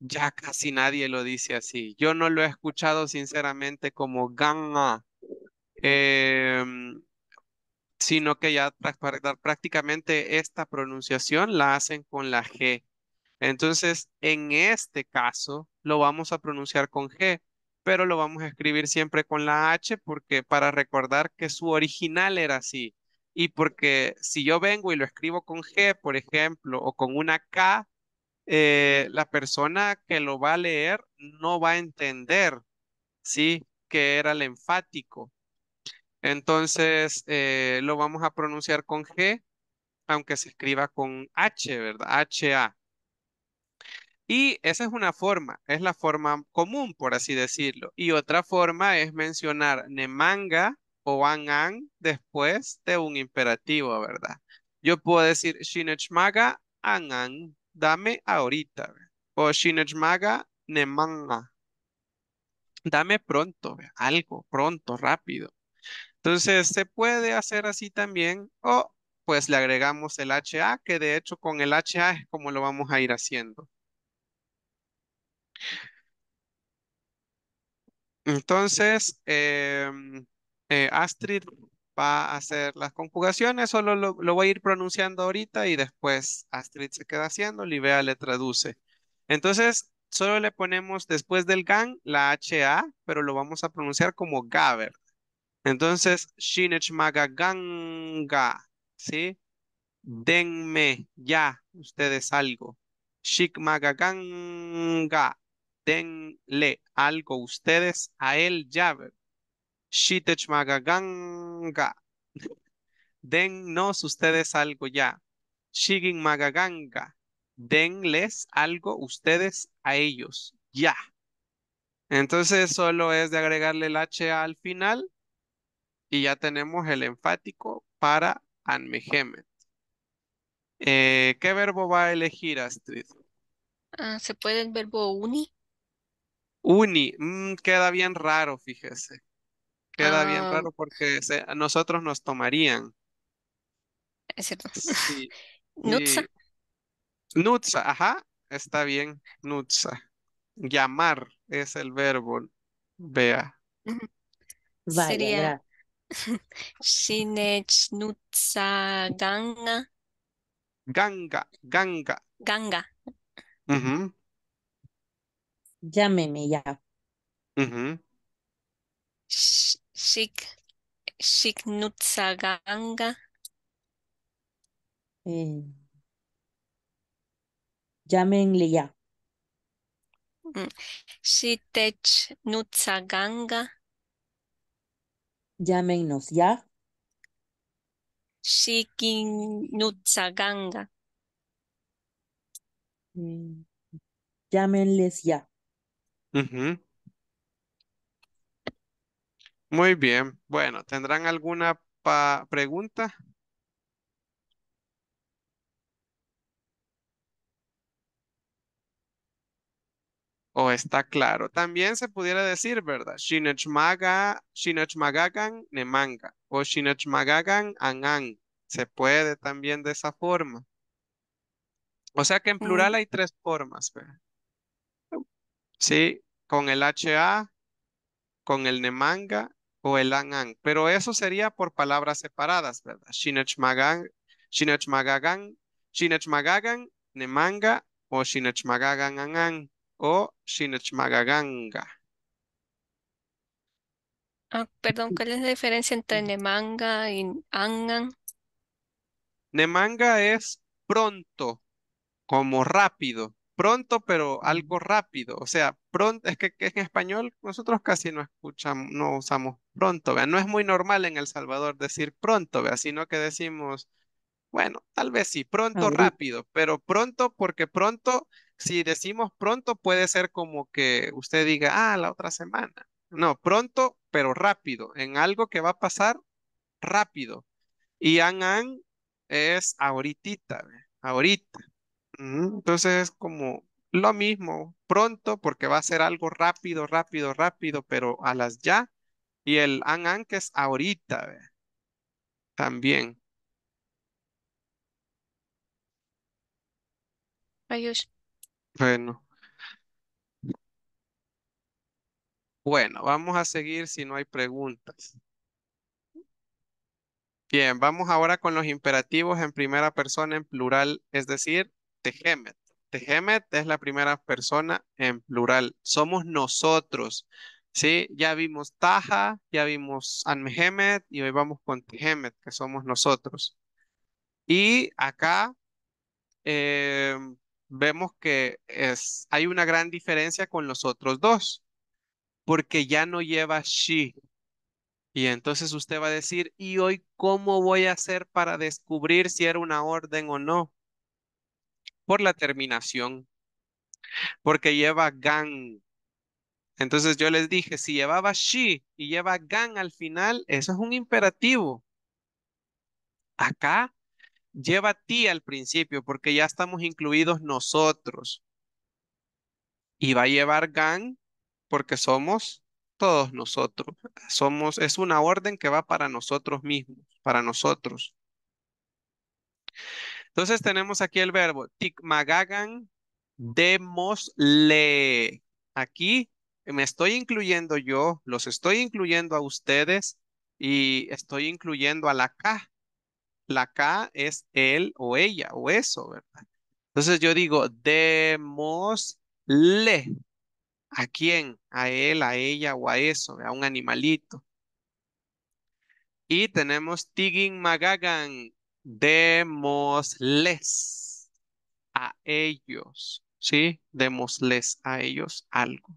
ya casi nadie lo dice así. Yo no lo he escuchado sinceramente como gana, em, sino que ya prácticamente esta pronunciación la hacen con la G. Entonces, en este caso, lo vamos a pronunciar con G, pero lo vamos a escribir siempre con la H porque para recordar que su original era así. Y porque si yo vengo y lo escribo con G, por ejemplo, o con una K, eh, la persona que lo va a leer no va a entender, ¿sí? Que era el enfático. Entonces, eh, lo vamos a pronunciar con G, aunque se escriba con H, ¿verdad? H-A. Y esa es una forma, es la forma común, por así decirlo. Y otra forma es mencionar nemanga o an después de un imperativo, ¿verdad? Yo puedo decir shinechmaga ANANG dame ahorita. O Shinejmaga Nemanga. Dame pronto, algo, pronto, rápido. Entonces se puede hacer así también o pues le agregamos el HA, que de hecho con el HA es como lo vamos a ir haciendo. Entonces, em, eh, Astrid va a hacer las conjugaciones, solo lo, voy a ir pronunciando ahorita y después Astrid se queda haciendo, Livea le traduce. Entonces, solo le ponemos después del GAN la HA, pero lo vamos a pronunciar como GABER. Entonces, maga GANGA, ¿sí? Denme ya ustedes algo. maga GANGA, denle algo ustedes a él, yaver. Shitech Magaganga. Dennos ustedes algo ya. Shigin Magaganga. Denles algo ustedes a ellos ya. Entonces solo es de agregarle el H al final y ya tenemos el enfático para Anmehemet. Eh, ¿qué verbo va a elegir Astrid? Ah, ¿se puede el verbo uni? Uni, mm, queda bien raro, fíjese. Queda bien ah. raro porque nosotros nos tomarían. Es cierto. Nutsa. Nutza. Nutza, ajá, está bien, nutsa. Llamar es el verbo, vea. Sería Shinech nutsa, Ganga. Ganga, Ganga. Ganga. Llámeme ya. Shik, Shiknutsaganga. Eh, llámenle ya. Mm, nutsaganga Llámenos ya. Shikinutsaganga. nutsaganga mm, llámenles ya. Muy bien. Bueno, ¿tendrán alguna pregunta? O oh, está claro. También se pudiera decir, ¿verdad? Shinachmaga, Shinochmagagan Nemanga. O Shin'echmagagan, Anan. Se puede también de esa forma. O sea que en plural hay tres formas, Sí, con el HA, con el Nemanga o el pero eso sería por palabras separadas, ¿verdad? Shinechmagang, Shinechmagagang, Shinechmagagang, Nemanga o Shinechmagagangang o Shinechmagaganga. Ah, perdón, ¿cuál es la diferencia entre Nemanga y Angan? Nemanga es pronto, como rápido, pronto pero algo rápido, o sea, es que, en español nosotros casi no escuchamos, no usamos pronto, ¿vea? No es muy normal en El Salvador decir pronto, ¿vea? Sino que decimos, bueno, tal vez sí, pronto, rápido, pero pronto, porque pronto, si decimos pronto, puede ser como que usted diga, ah, la otra semana. No, pronto, pero rápido, en algo que va a pasar rápido. Y an, an es ahorita, ahorita. Mm, entonces es como lo mismo, pronto, porque va a ser algo rápido, rápido, rápido, pero a las ya. Y el an, an que es ahorita. También. Bueno. Bueno, vamos a seguir si no hay preguntas. Bien, vamos ahora con los imperativos en primera persona en plural, es decir, gemet. Tehemet es la primera persona en plural. Somos nosotros. ¿sí? Ya vimos Taja, ya vimos Anmehemet y hoy vamos con Tehemet que somos nosotros. Y acá em, vemos que es, hay una gran diferencia con los otros dos, porque ya no lleva she. Y entonces usted va a decir, ¿y hoy cómo voy a hacer para descubrir si era una orden o no? por la terminación, porque lleva gan. Entonces yo les dije, si llevaba she y lleva gan al final, eso es un imperativo. Acá lleva ti al principio, porque ya estamos incluidos nosotros. Y va a llevar gan porque somos todos nosotros. Somos, es una orden que va para nosotros mismos, para nosotros. Entonces tenemos aquí el verbo tikmagagan, demosle. Aquí me estoy incluyendo yo, los estoy incluyendo a ustedes y estoy incluyendo a la K. La K es él o ella o eso, ¿verdad? Entonces yo digo, demosle. ¿A quién? A él, a ella o a eso, a un animalito. Y tenemos Tigin Magagan. Demosles a ellos, ¿sí? Demosles a ellos algo.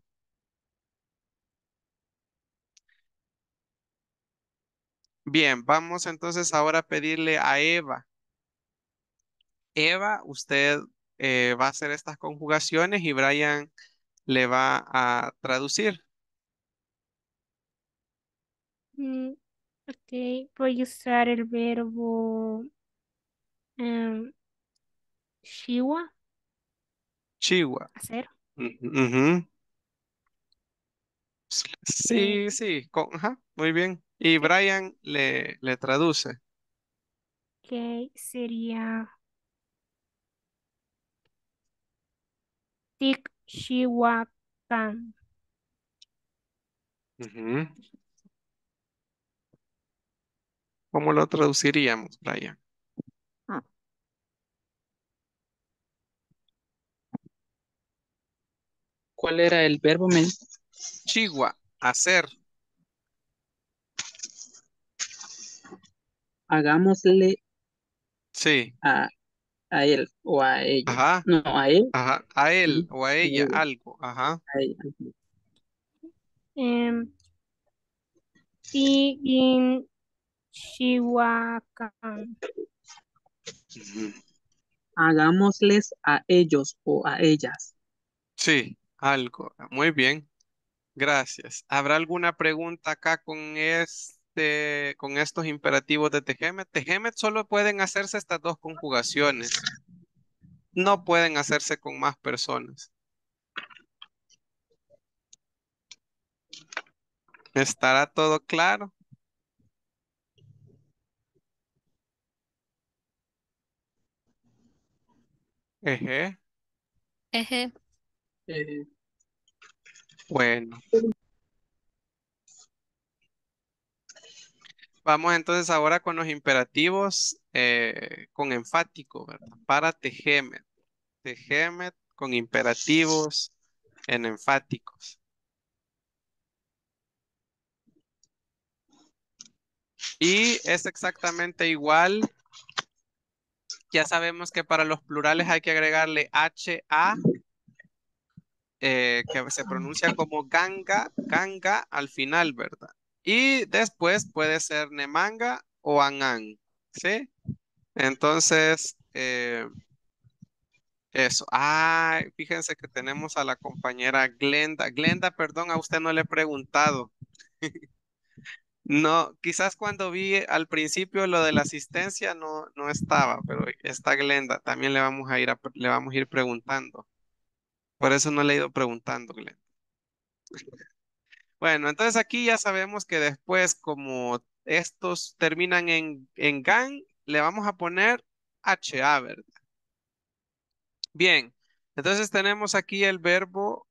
Bien, vamos entonces ahora a pedirle a Eva. Eva, usted eh, va a hacer estas conjugaciones y Brian le va a traducir. Mm, ok, voy a usar el verbo Chihua, em, Chihuahua, Chihuahua. acero. Mm, em, sí, sí, con muy bien. Y Brian le, le traduce. ¿Qué sería Tic Chihuahua. ¿Cómo lo traduciríamos, Brian? ¿Cuál era el verbo? Men? Chigua, hacer. Hagámosle sí. a, él o a ella. Ajá. No, a él. Ajá. A él o a ella, algo. Ajá. A ella. Em, Hagámosles a ellos o a ellas. Sí. Algo. Muy bien. Gracias. ¿Habrá alguna pregunta acá con este, con estos imperativos de Tejemet? Tejemet solo pueden hacerse estas dos conjugaciones. No pueden hacerse con más personas. ¿Estará todo claro? Eje. Eje. Eh, bueno. Vamos entonces ahora con los imperativos eh, con enfático, ¿verdad? Para Tejemet. Tejemet con imperativos en enfáticos. Y es exactamente igual. Ya sabemos que para los plurales hay que agregarle H, A eh, que se pronuncia como ganga, ganga al final, ¿verdad? Y después puede ser nemanga o anan ¿sí? Entonces, eh, eso. Ah, fíjense que tenemos a la compañera Glenda. Glenda, perdón, a usted no le he preguntado. No, quizás cuando vi al principio lo de la asistencia no, no estaba, pero está Glenda, también le vamos a ir a, le vamos a ir preguntando. Por eso no le he ido preguntando, Glenn. Bueno, entonces aquí ya sabemos que después, como estos terminan en, en GAN, le vamos a poner HA, ¿verdad? Bien, entonces tenemos aquí el verbo,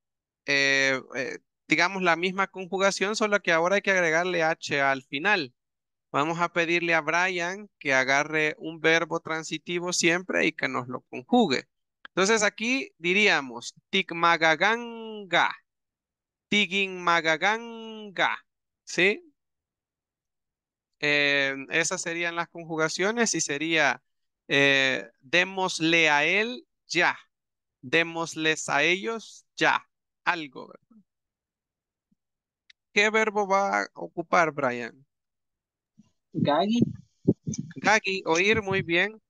eh, eh, digamos la misma conjugación, solo que ahora hay que agregarle ha al final. Vamos a pedirle a Brian que agarre un verbo transitivo siempre y que nos lo conjugue. Entonces aquí diríamos Tigmagaganga, magaganga, ¿sí? Eh, esas serían las conjugaciones y sería eh, démosle a él ya, démosles a ellos ya, algo. ¿Qué verbo va a ocupar, Brian? Gagi. Gagi, oír muy bien.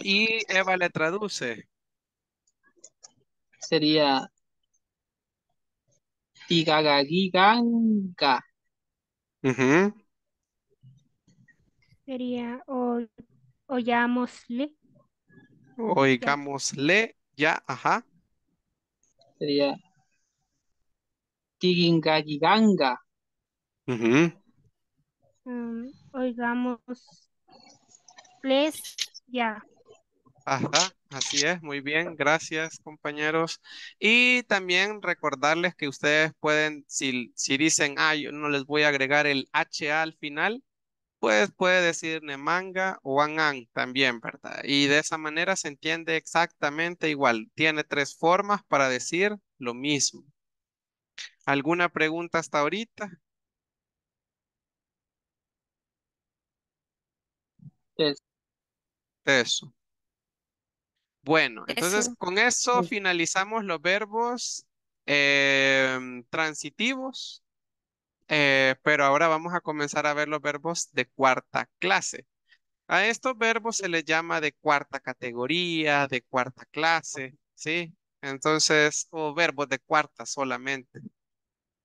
Y Eva le traduce. Sería Tigagagiganga. mhm, Sería o, oigamosle ya, ajá. Sería Tigingagiganga. mhm, oigamos, ya. Ajá, así es, muy bien, gracias compañeros. Y también recordarles que ustedes pueden, si, dicen, ah, yo no les voy a agregar el HA al final, pues puede decir manga o Anan también, ¿verdad? Y de esa manera se entiende exactamente igual. Tiene tres formas para decir lo mismo. ¿Alguna pregunta hasta ahorita? Eso. Eso. Bueno, entonces con eso finalizamos los verbos eh, transitivos, eh, pero ahora vamos a comenzar a ver los verbos de cuarta clase. A estos verbos se les llama de cuarta categoría, de cuarta clase, ¿sí? Entonces, o verbos de cuarta solamente.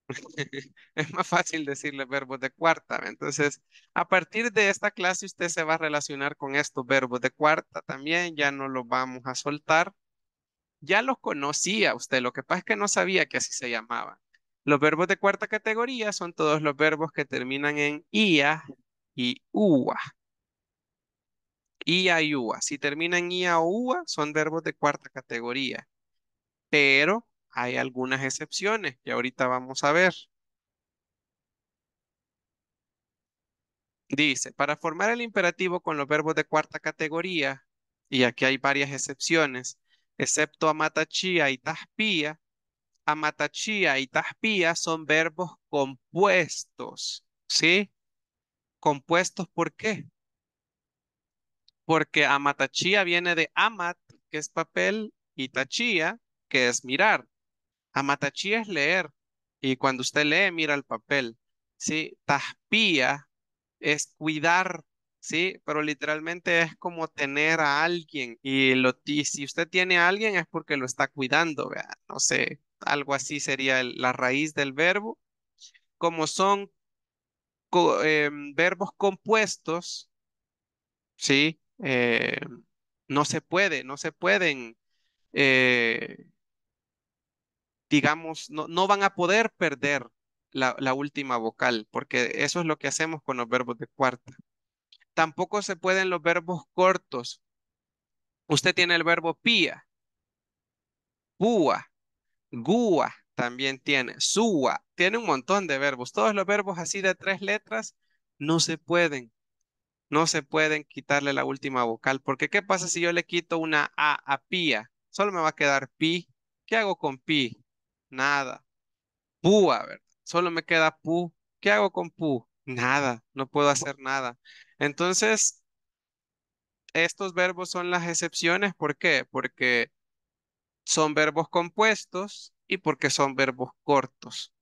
es más fácil decirle verbos de cuarta. Entonces, a partir de esta clase, usted se va a relacionar con estos verbos de cuarta también. Ya no los vamos a soltar. Ya los conocía usted. Lo que pasa es que no sabía que así se llamaban. Los verbos de cuarta categoría son todos los verbos que terminan en IA y UA. IA y UA. Si terminan IA o UA, son verbos de cuarta categoría. Pero hay algunas excepciones y ahorita vamos a ver. Dice, para formar el imperativo con los verbos de cuarta categoría, y aquí hay varias excepciones, excepto amatachía y taspía, amatachía y taspía son verbos compuestos, ¿sí? ¿Compuestos por qué? Porque amatachía viene de amat, que es papel, y tachía, que es mirar. Amatachí es leer. Y cuando usted lee, mira el papel. ¿sí? Taspía es cuidar, ¿sí? Pero literalmente es como tener a alguien. Y, si usted tiene a alguien es porque lo está cuidando, No sé, algo así sería la raíz del verbo. Como son em, verbos compuestos, ¿sí? Eh, no se puede, no se pueden eh, digamos, no, no van a poder perder la, última vocal, porque eso es lo que hacemos con los verbos de cuarta. Tampoco se pueden los verbos cortos. Usted tiene el verbo pía, púa, Gua. también tiene, Sua. tiene un montón de verbos. Todos los verbos así de tres letras no se pueden. No se pueden quitarle la última vocal, porque ¿qué pasa si yo le quito una A a pía? Solo me va a quedar pi. ¿Qué hago con pi? Nada. a ver, Solo me queda pu. ¿Qué hago con pu? Nada, no puedo hacer nada. Entonces, estos verbos son las excepciones. ¿Por qué? Porque son verbos compuestos y porque son verbos cortos.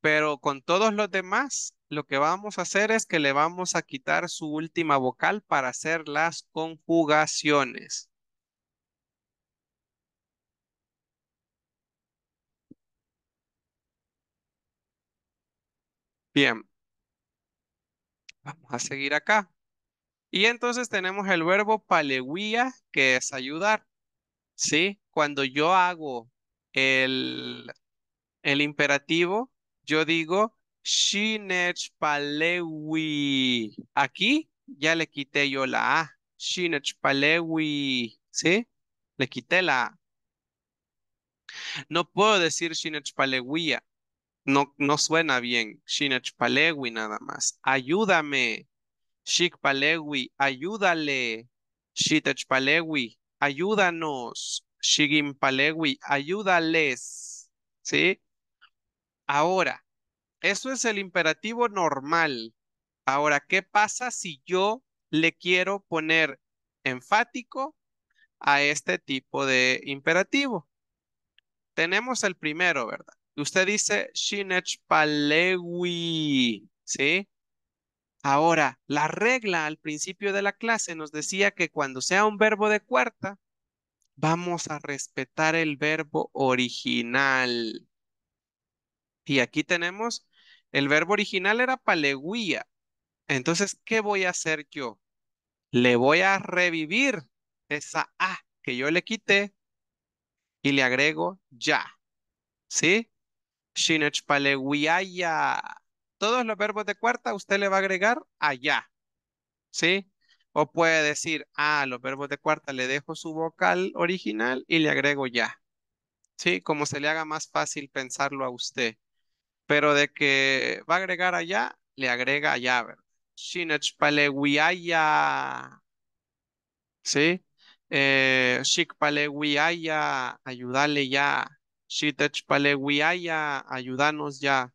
Pero con todos los demás, lo que vamos a hacer es que le vamos a quitar su última vocal para hacer las conjugaciones. Bien, vamos a seguir acá. Y entonces tenemos el verbo paleguía que es ayudar. ¿Sí? Cuando yo hago el, imperativo, yo digo Shinech Palewi. Aquí ya le quité yo la A. Shinech Palewi. ¿Sí? Le quité la A. No puedo decir Shinech Palewia. No, suena bien. Shinach Palewi nada más. Ayúdame. Shik Palewi, ayúdale. Shitach Palewi, ayúdanos. Shigim Palewi, ayúdales. ¿Sí? Ahora, eso es el imperativo normal. Ahora, ¿qué pasa si yo le quiero poner enfático a este tipo de imperativo? Tenemos el primero, ¿verdad? Usted dice Shinech Palewi, ¿sí? Ahora, la regla al principio de la clase nos decía que cuando sea un verbo de cuarta, vamos a respetar el verbo original. Y aquí tenemos, el verbo original era paleguía. Entonces, ¿qué voy a hacer yo? Le voy a revivir esa A que yo le quité y le agrego ya. ¿Sí? Shinechpalewiaya. Todos los verbos de cuarta usted le va a agregar allá. ¿Sí? O puede decir, ah, los verbos de cuarta le dejo su vocal original y le agrego ya. ¿Sí? Como se le haga más fácil pensarlo a usted. Pero de que va a agregar allá, le agrega allá, ¿verdad? Shinechpalewiaya. ¿Sí? Eh, ayúdale ya palewiaya ayudanos ya.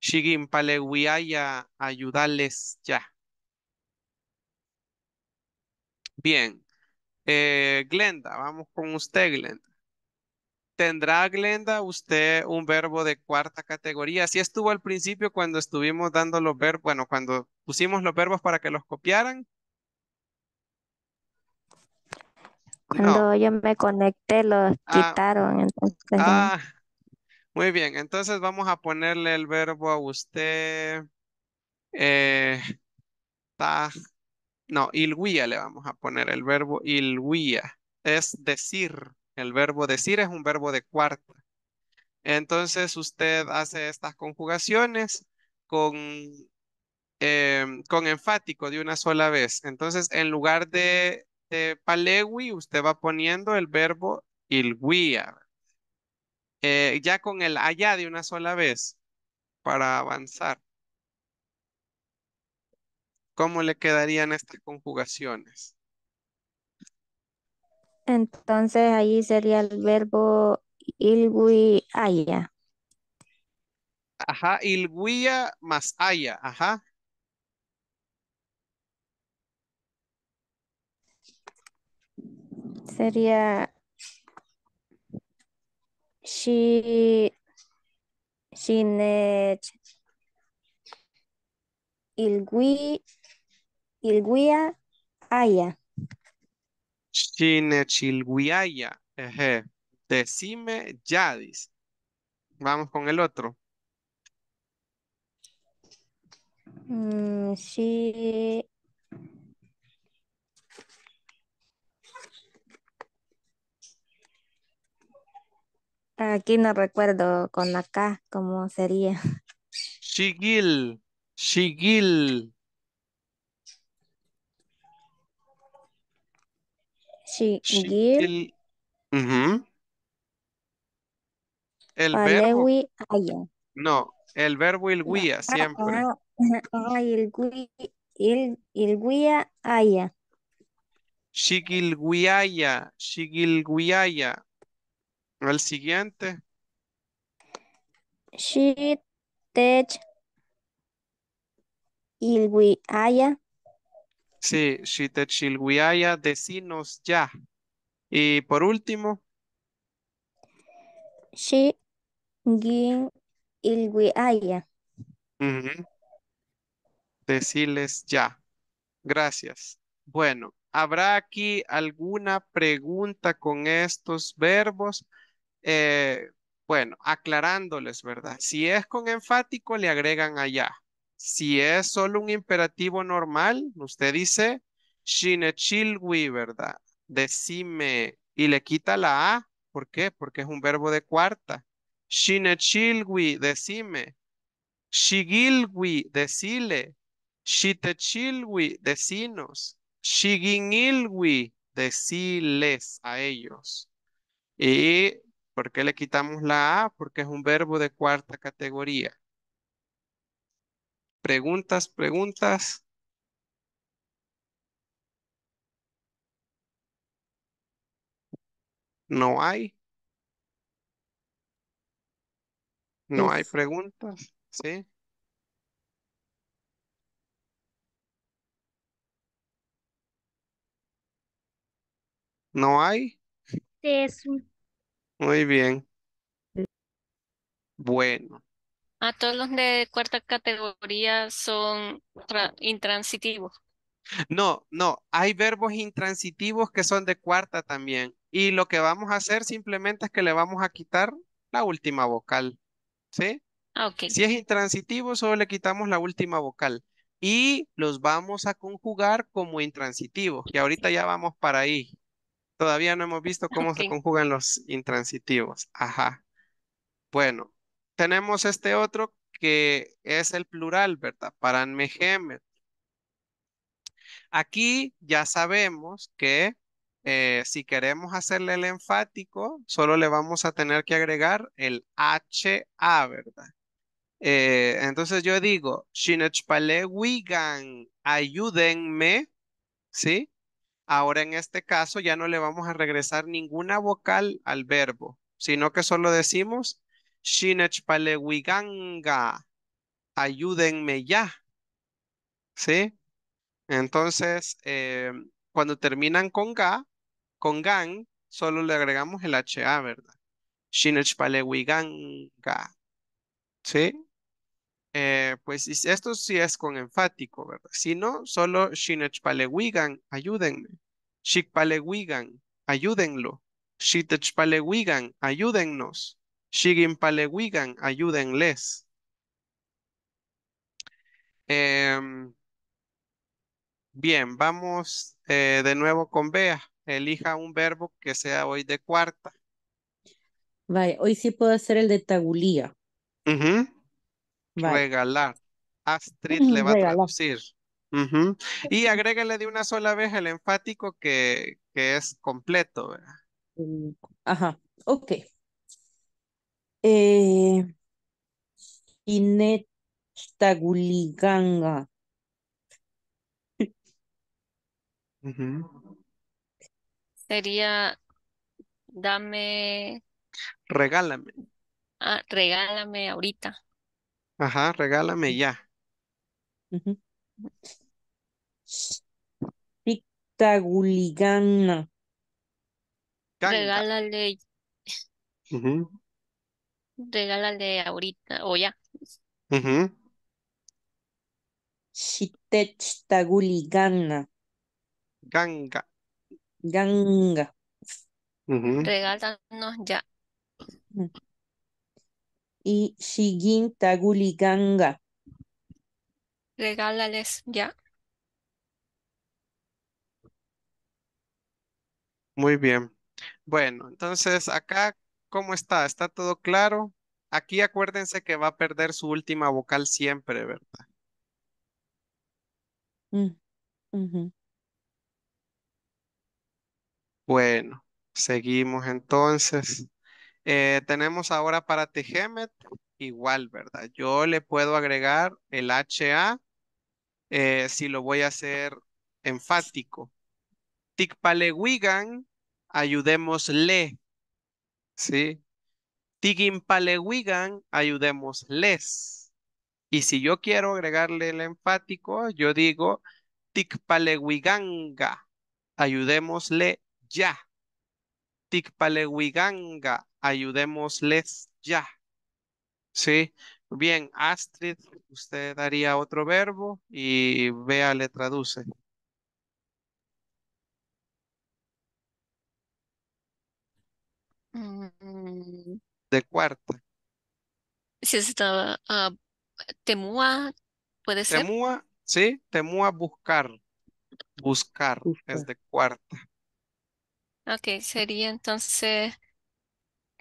Shigimpalewiaya, ayudarles ya. Bien. Eh, Glenda, vamos con usted, Glenda. ¿Tendrá, Glenda, usted un verbo de cuarta categoría? Si estuvo al principio cuando estuvimos dando los verbos, bueno, cuando pusimos los verbos para que los copiaran, Cuando yo me conecté, los ah. quitaron. ah, muy bien. Entonces vamos a ponerle el verbo a usted. Eh, no, ilguía le vamos a poner el verbo ilguía. Es decir. El verbo decir es un verbo de cuarta. Entonces usted hace estas conjugaciones con, eh, con enfático de una sola vez. Entonces en lugar de este, palewi, usted va poniendo el verbo ilguía. Eh, ya con el allá de una sola vez para avanzar. ¿Cómo le quedarían estas conjugaciones? Entonces ahí sería el verbo ilguía. Ajá, ilguía más aya, ajá. Sería she she ilgui ilguia aya. Chinechilguiaya. eh, Decime Yadis. Vamos con el otro. Mm, she Aquí no recuerdo con acá como cómo sería. Shigil. Shigil. Shigil. El verbo. Ah, no, el verbo ilguía ah, siempre. Ah, ah guía aya. Shigil guía Shigil al siguiente. She, ilwiaya. Sí, she, ilwiaya. Decinos ya. Y por último. ilwiaya. Decirles ya. Gracias. Bueno, ¿habrá aquí alguna pregunta con estos verbos? Eh, bueno, aclarándoles, ¿verdad? Si es con enfático, le agregan allá. Si es solo un imperativo normal, usted dice Shinechilwi, ¿verdad? Decime. Y le quita la A. ¿Por qué? Porque es un verbo de cuarta. Shinechilwi, decime. Shigilwi, decile. Shitechilwi, decinos. Shiginilwi, deciles a ellos. Y ¿Por qué le quitamos la A? Porque es un verbo de cuarta categoría. Preguntas, preguntas. No hay. No hay preguntas, ¿sí? ¿No hay? Sí, muy bien. Bueno, A ah, todos los de cuarta categoría son intransitivos. no, no, hay verbos intransitivos que son de cuarta también. Y lo que vamos a hacer simplemente es que le vamos a quitar la última vocal, ¿sí? Ah, ok. Si es intransitivo, solo le quitamos la última vocal y los vamos a conjugar como intransitivos, y ahorita ya vamos para ahí. Todavía no hemos visto cómo se conjugan los intransitivos. Ajá. Bueno, tenemos este otro que es el plural, ¿verdad? Para Aquí ya sabemos que eh, si queremos hacerle el enfático, solo le vamos a tener que agregar el HA, ¿verdad? Eh, entonces yo digo, Shinechpale Wigan, ayúdenme, ¿sí? Ahora en este caso ya no le vamos a regresar ninguna vocal al verbo, sino que solo decimos Shinechpalewiganga, ayúdenme ya. ¿Sí? Entonces, eh, cuando terminan con ga, con gan, solo le agregamos el ha, ¿verdad? Shinechpalewiganga. ¿Sí? Eh, pues esto sí es con enfático, ¿verdad? Si no, solo Shinechpalewigan, ayúdenme. Shikpalewigan, ayúdenlo. Shitechpalewigan, ayúdennos. Shigimpalewigan, ayúdenles. Em, bien, vamos eh, de nuevo con Bea. Elija un verbo que sea hoy de cuarta. Vaya, hoy sí puedo hacer el de tagulía. Regalar. Astrid le va a traducir. Y agrégale de una sola vez el enfático que, que es completo. Ajá, ok. Eh, Sería, dame... Regálame. Ah, regálame ahorita. Ajá, regálame ya. Ujú. Regálale, Mhm. regálale ahorita o ya. ujú. Ganga. Ganga. Mhm. Regálanos ya y Shigin Taguliganga. Regálales ya. Muy bien. Bueno, entonces acá, ¿cómo está? ¿Está todo claro? Aquí acuérdense que va a perder su última vocal siempre, ¿verdad? Mm, bueno, seguimos entonces. Eh, tenemos ahora para Tejemet, igual, ¿verdad? Yo le puedo agregar el HA eh, si lo voy a hacer enfático. Tikpalewigan, ayudémosle, ¿sí? Tigimpalewigan, ayudémosles. Y si yo quiero agregarle el enfático, yo digo Tikpalewiganga, ayudémosle ya. Tikpalewiganga, ayudémosles ya. ¿Sí? Bien, Astrid, usted daría otro verbo y vea le traduce. Mm. De cuarta. Si está ah, temúa, puede ser. Temúa, sí, temúa Buscar, buscar. es de cuarta. Okay, sería entonces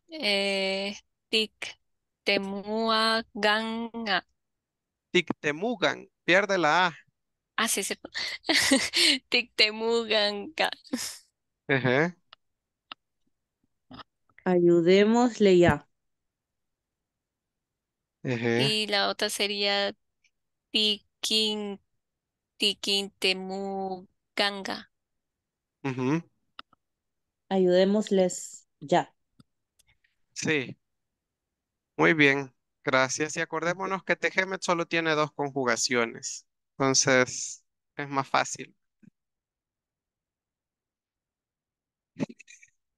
eh, Tik Tictemugan, pierde la A. Ah, sí, sí. Tictemuganga. Ajá. Ayudémosle ya. Ajá. Y la otra sería Tiquin, Tiquintemuganga. Ajá. Ayudémosles ya. Sí. Muy bien, gracias. Y acordémonos que Tejemet e solo tiene dos conjugaciones. Entonces, es más fácil.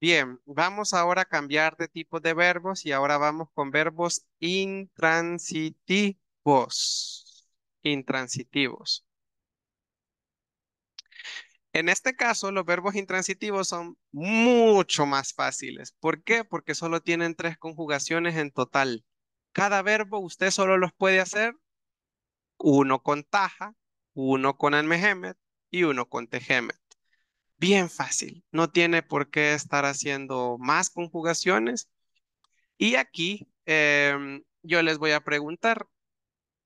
Bien, vamos ahora a cambiar de tipo de verbos y ahora vamos con verbos intransitivos. Intransitivos. En este caso, los verbos intransitivos son mucho más fáciles. ¿Por qué? Porque solo tienen tres conjugaciones en total. Cada verbo usted solo los puede hacer uno con taja, uno con almehemet y uno con tejemet. Bien fácil. No tiene por qué estar haciendo más conjugaciones. Y aquí em, yo les voy a preguntar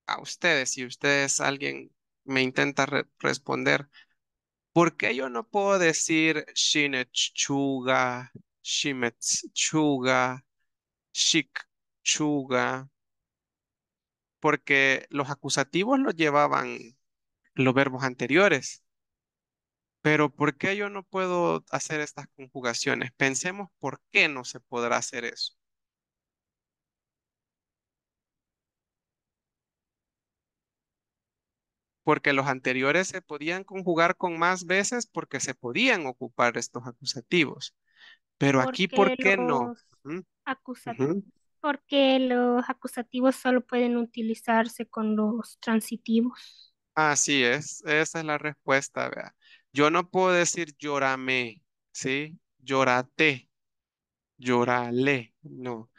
a ustedes, si ustedes alguien me intenta responder, ¿Por qué yo no puedo decir chuga, shimetchuga, Shikchuga? Porque los acusativos los llevaban los verbos anteriores. Pero ¿por qué yo no puedo hacer estas conjugaciones? Pensemos por qué no se podrá hacer eso. porque los anteriores se podían conjugar con más veces porque se podían ocupar estos acusativos. Pero aquí, ¿por qué no? Acusativos, Porque los acusativos solo pueden utilizarse con los transitivos. Así es, esa es la respuesta, vea. Yo no puedo decir llorame, ¿sí? Llorate, llorale, no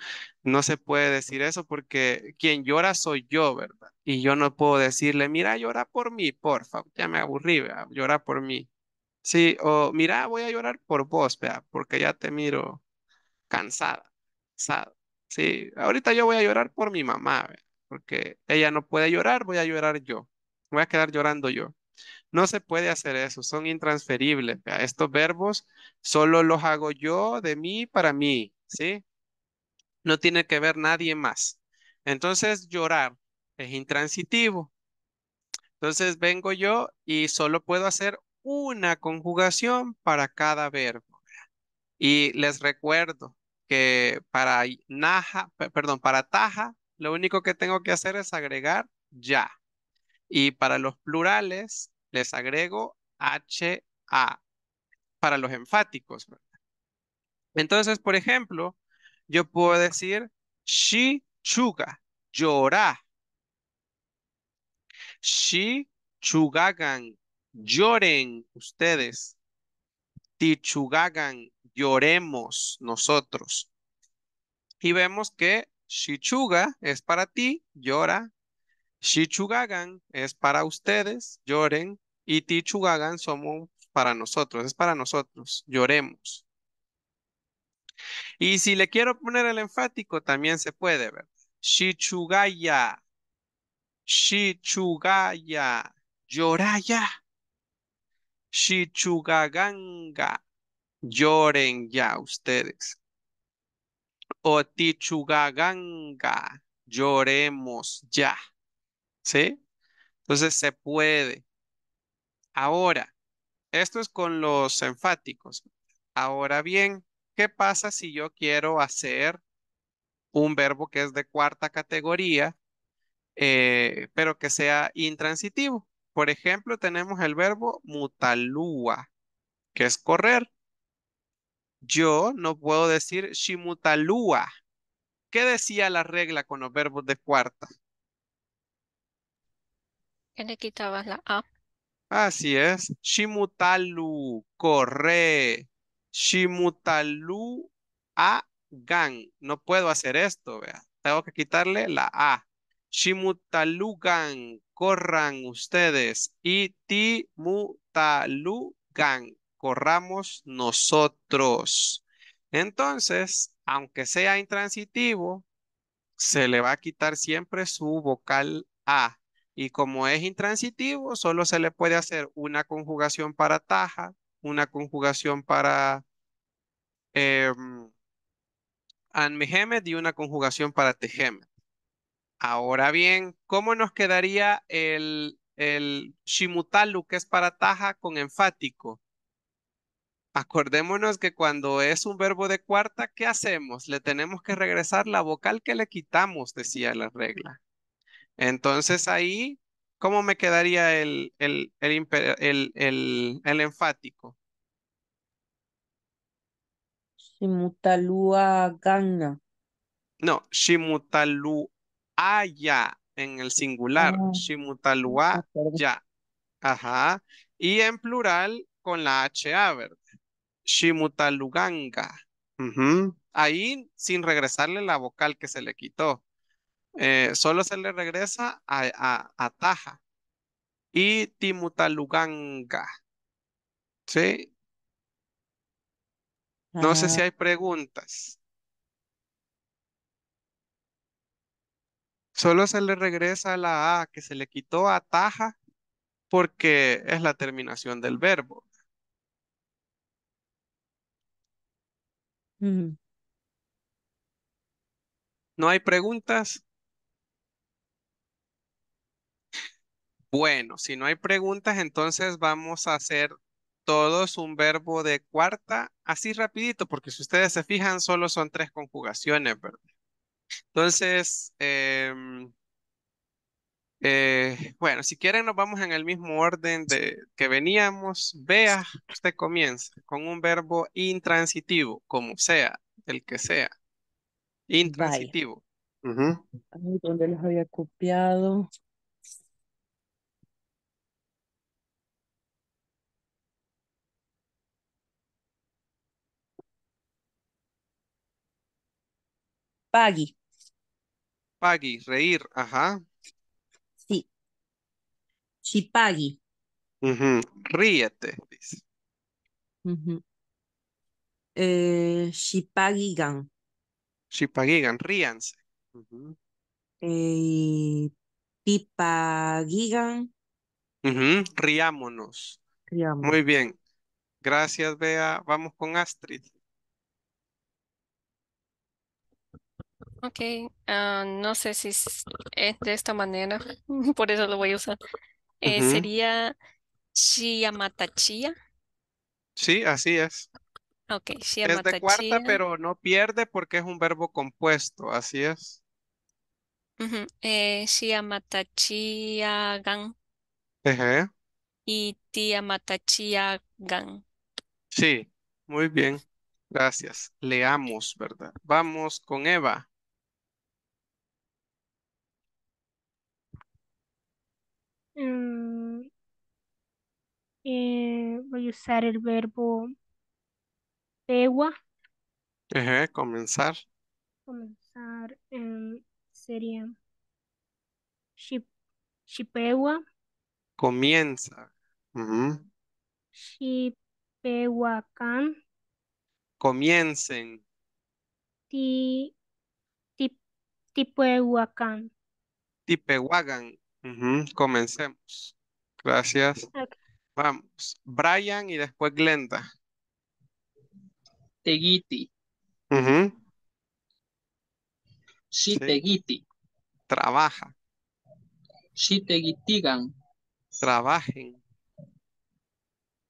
no se puede decir eso porque quien llora soy yo, ¿verdad? Y yo no puedo decirle, mira, llora por mí, porfa, ya me aburrí, llora por mí. Sí, o mira, voy a llorar por vos, vea, porque ya te miro cansada, cansada. Sí, ahorita yo voy a llorar por mi mamá, vea, porque ella no puede llorar, voy a llorar yo, voy a quedar llorando yo. No se puede hacer eso, son intransferibles. Estos verbos solo los hago yo de mí para mí, ¿sí? no tiene que ver nadie más. Entonces, llorar es intransitivo. Entonces, vengo yo y solo puedo hacer una conjugación para cada verbo. Y les recuerdo que para naja, perdón, para taja, lo único que tengo que hacer es agregar ya. Y para los plurales, les agrego a para los enfáticos. Entonces, por ejemplo, yo puedo decir she chuga, llora. She chugagan, lloren ustedes. Tichugagan, lloremos nosotros. Y vemos que shichuga es para ti, llora. Shichugagan es para ustedes, lloren. Y tichugagan somos para nosotros, es para nosotros, lloremos. Y si le quiero poner el enfático, también se puede, ver Shichugaya. Shichugaya. Lloraya Shichugaganga. Lloren ya ustedes. o Otichugaganga. Lloremos ya. ¿Sí? Entonces se puede. Ahora, esto es con los enfáticos. Ahora bien, ¿Qué pasa si yo quiero hacer un verbo que es de cuarta categoría, eh, pero que sea intransitivo? Por ejemplo, tenemos el verbo mutalúa, que es correr. Yo no puedo decir shimutalúa. ¿Qué decía la regla con los verbos de cuarta? Que le quitabas la A. Así es. Shimutalu, corre. Shimutalu a gan. No puedo hacer esto, vea. Tengo que quitarle la A. Shimutalugan, corran ustedes. Y timutalugan, corramos nosotros. Entonces, aunque sea intransitivo, se le va a quitar siempre su vocal A. Y como es intransitivo, solo se le puede hacer una conjugación para taja una conjugación para eh, y una conjugación para Tehemet. Ahora bien, ¿cómo nos quedaría el, el Shimutalu, que es para taja, con enfático? Acordémonos que cuando es un verbo de cuarta, ¿qué hacemos? Le tenemos que regresar la vocal que le quitamos, decía la regla. Entonces ahí, ¿cómo me quedaría el, el, el enfático? Shimutalua Ganga. No, Shimutaluaya en el singular. Ah, Shimutalua ya. Ajá. Y en plural con la HA, ¿verdad? Shimutaluganga. Ahí sin regresarle la vocal que se le quitó. Eh, solo se le regresa a, a, a Taja. Y Timutaluganga. ¿Sí? No sé si ah. hay preguntas. Solo se le regresa la A que se le quitó a taja porque es la terminación del verbo. ¿No hay preguntas? Bueno, si no hay preguntas, entonces vamos a hacer todo es un verbo de cuarta, así rapidito, porque si ustedes se fijan, solo son tres conjugaciones, ¿verdad? Entonces, em, eh, bueno, si quieren nos vamos en el mismo orden de que veníamos. Vea, usted comienza con un verbo intransitivo, como sea, el que sea. Intransitivo. Ahí los había copiado? Pagui. Paggy, reír, ajá. Sí. Chipagui. Ríete, dice. Eh, Chipagigan, ríanse. Uh eh, pipagigan. Riámonos. Riámonos. Muy bien. Gracias, Bea. Vamos con Astrid. Ok, ah, no sé si es de esta manera, por eso lo voy a usar. Eh, sería shiamatachia. Sí, así es. Ok, Es de cuarta, pero no pierde porque es un verbo compuesto, así es. Ujú. Eh, gan. y Tia y ti-ya-ma-ta-chi-ya-gan. Sí, muy bien. Gracias. Leamos, ¿verdad? Vamos con Eva. Em, eh, voy a usar el verbo pegua comenzar. Comenzar em, sería ship, shipewa, Comienza. Ujú. shipewakan, Comiencen. ti, ti, tipehuacan, Comencemos. Gracias. Vamos. Brian y después Glenda. Teguiti. Si Sí. Teguiti. Trabaja. Tegitigan. Trabajen.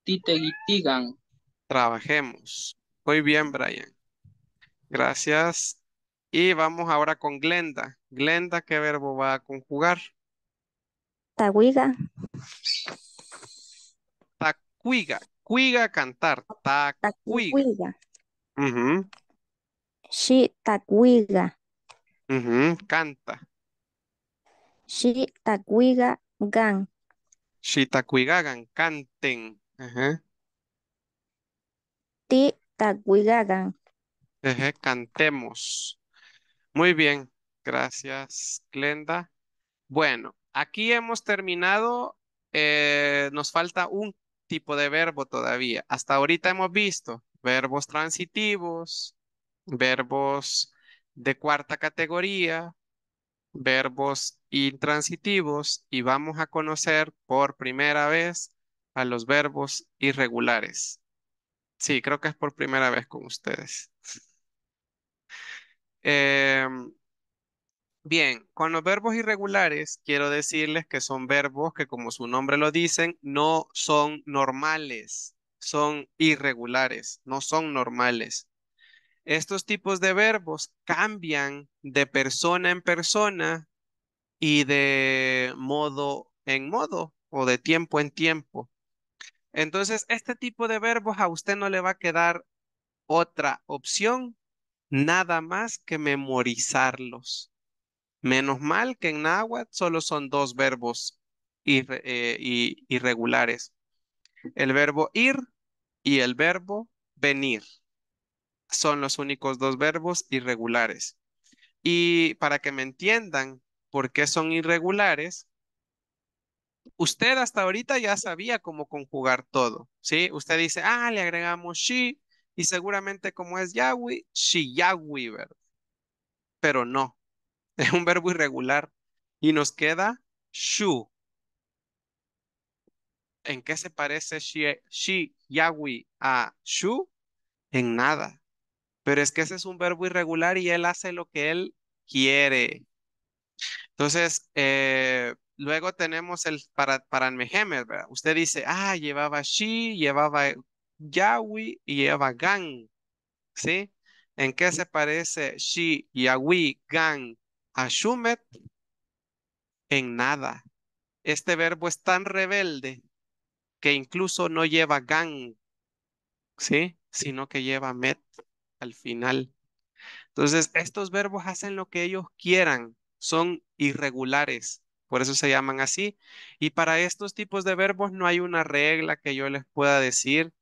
Titeguitigan. Trabajemos. Muy bien, Brian. Gracias. Y vamos ahora con Glenda. Glenda, ¿qué verbo va a conjugar? Tahuiga. Tacuiga. Cuiga cantar. Tacuiga. Uh -huh. She tacuiga. Canta. She tacuiga gan. She tacuiga gan. Canten. Uh Ti gan. Cantemos. Muy bien. Gracias, Glenda. Bueno, Aquí hemos terminado, eh, nos falta un tipo de verbo todavía. Hasta ahorita hemos visto verbos transitivos, verbos de cuarta categoría, verbos intransitivos y vamos a conocer por primera vez a los verbos irregulares. Sí, creo que es por primera vez con ustedes. Eh, Bien, con los verbos irregulares quiero decirles que son verbos que como su nombre lo dicen, no son normales, son irregulares, no son normales. Estos tipos de verbos cambian de persona en persona y de modo en modo o de tiempo en tiempo. Entonces, este tipo de verbos a usted no le va a quedar otra opción, nada más que memorizarlos. Menos mal que en náhuatl solo son dos verbos eh, irregulares. El verbo ir y el verbo venir. Son los únicos dos verbos irregulares. Y para que me entiendan por qué son irregulares, usted hasta ahorita ya sabía cómo conjugar todo, ¿sí? Usted dice, ah, le agregamos she, y seguramente como es Yahweh, she Yahweh, ¿verdad? Pero no, es un verbo irregular. Y nos queda shu. ¿En qué se parece shi, shi yawi a shu? En nada. Pero es que ese es un verbo irregular y él hace lo que él quiere. Entonces, eh, luego tenemos el para, para mejemer, ¿verdad? Usted dice, ah, llevaba shi, llevaba yawi y llevaba gang. ¿Sí? ¿En qué se parece shi, yawi, gang? Ashumet en nada. Este verbo es tan rebelde que incluso no lleva gan, ¿sí? Sino que lleva met al final. Entonces, estos verbos hacen lo que ellos quieran, son irregulares, por eso se llaman así. Y para estos tipos de verbos no hay una regla que yo les pueda decir,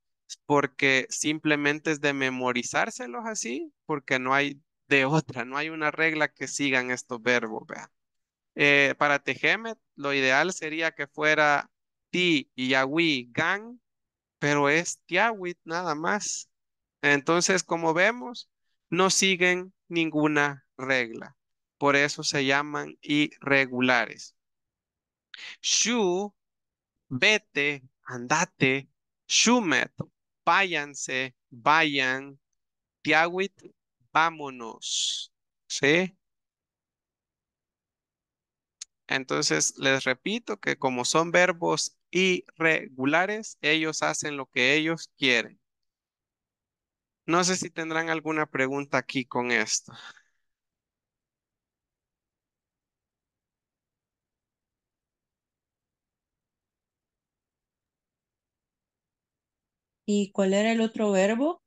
porque simplemente es de memorizárselos así, porque no hay de otra, no hay una regla que sigan estos verbos. Eh, para Tejemet, lo ideal sería que fuera ti, yawi, gan, pero es tiawit nada más. Entonces, como vemos, no siguen ninguna regla. Por eso se llaman irregulares. Shu, vete, andate, shumet, váyanse, vayan, tiawit, vámonos. ¿Sí? Entonces, les repito que como son verbos irregulares, ellos hacen lo que ellos quieren. No sé si tendrán alguna pregunta aquí con esto. ¿Y cuál era el otro verbo?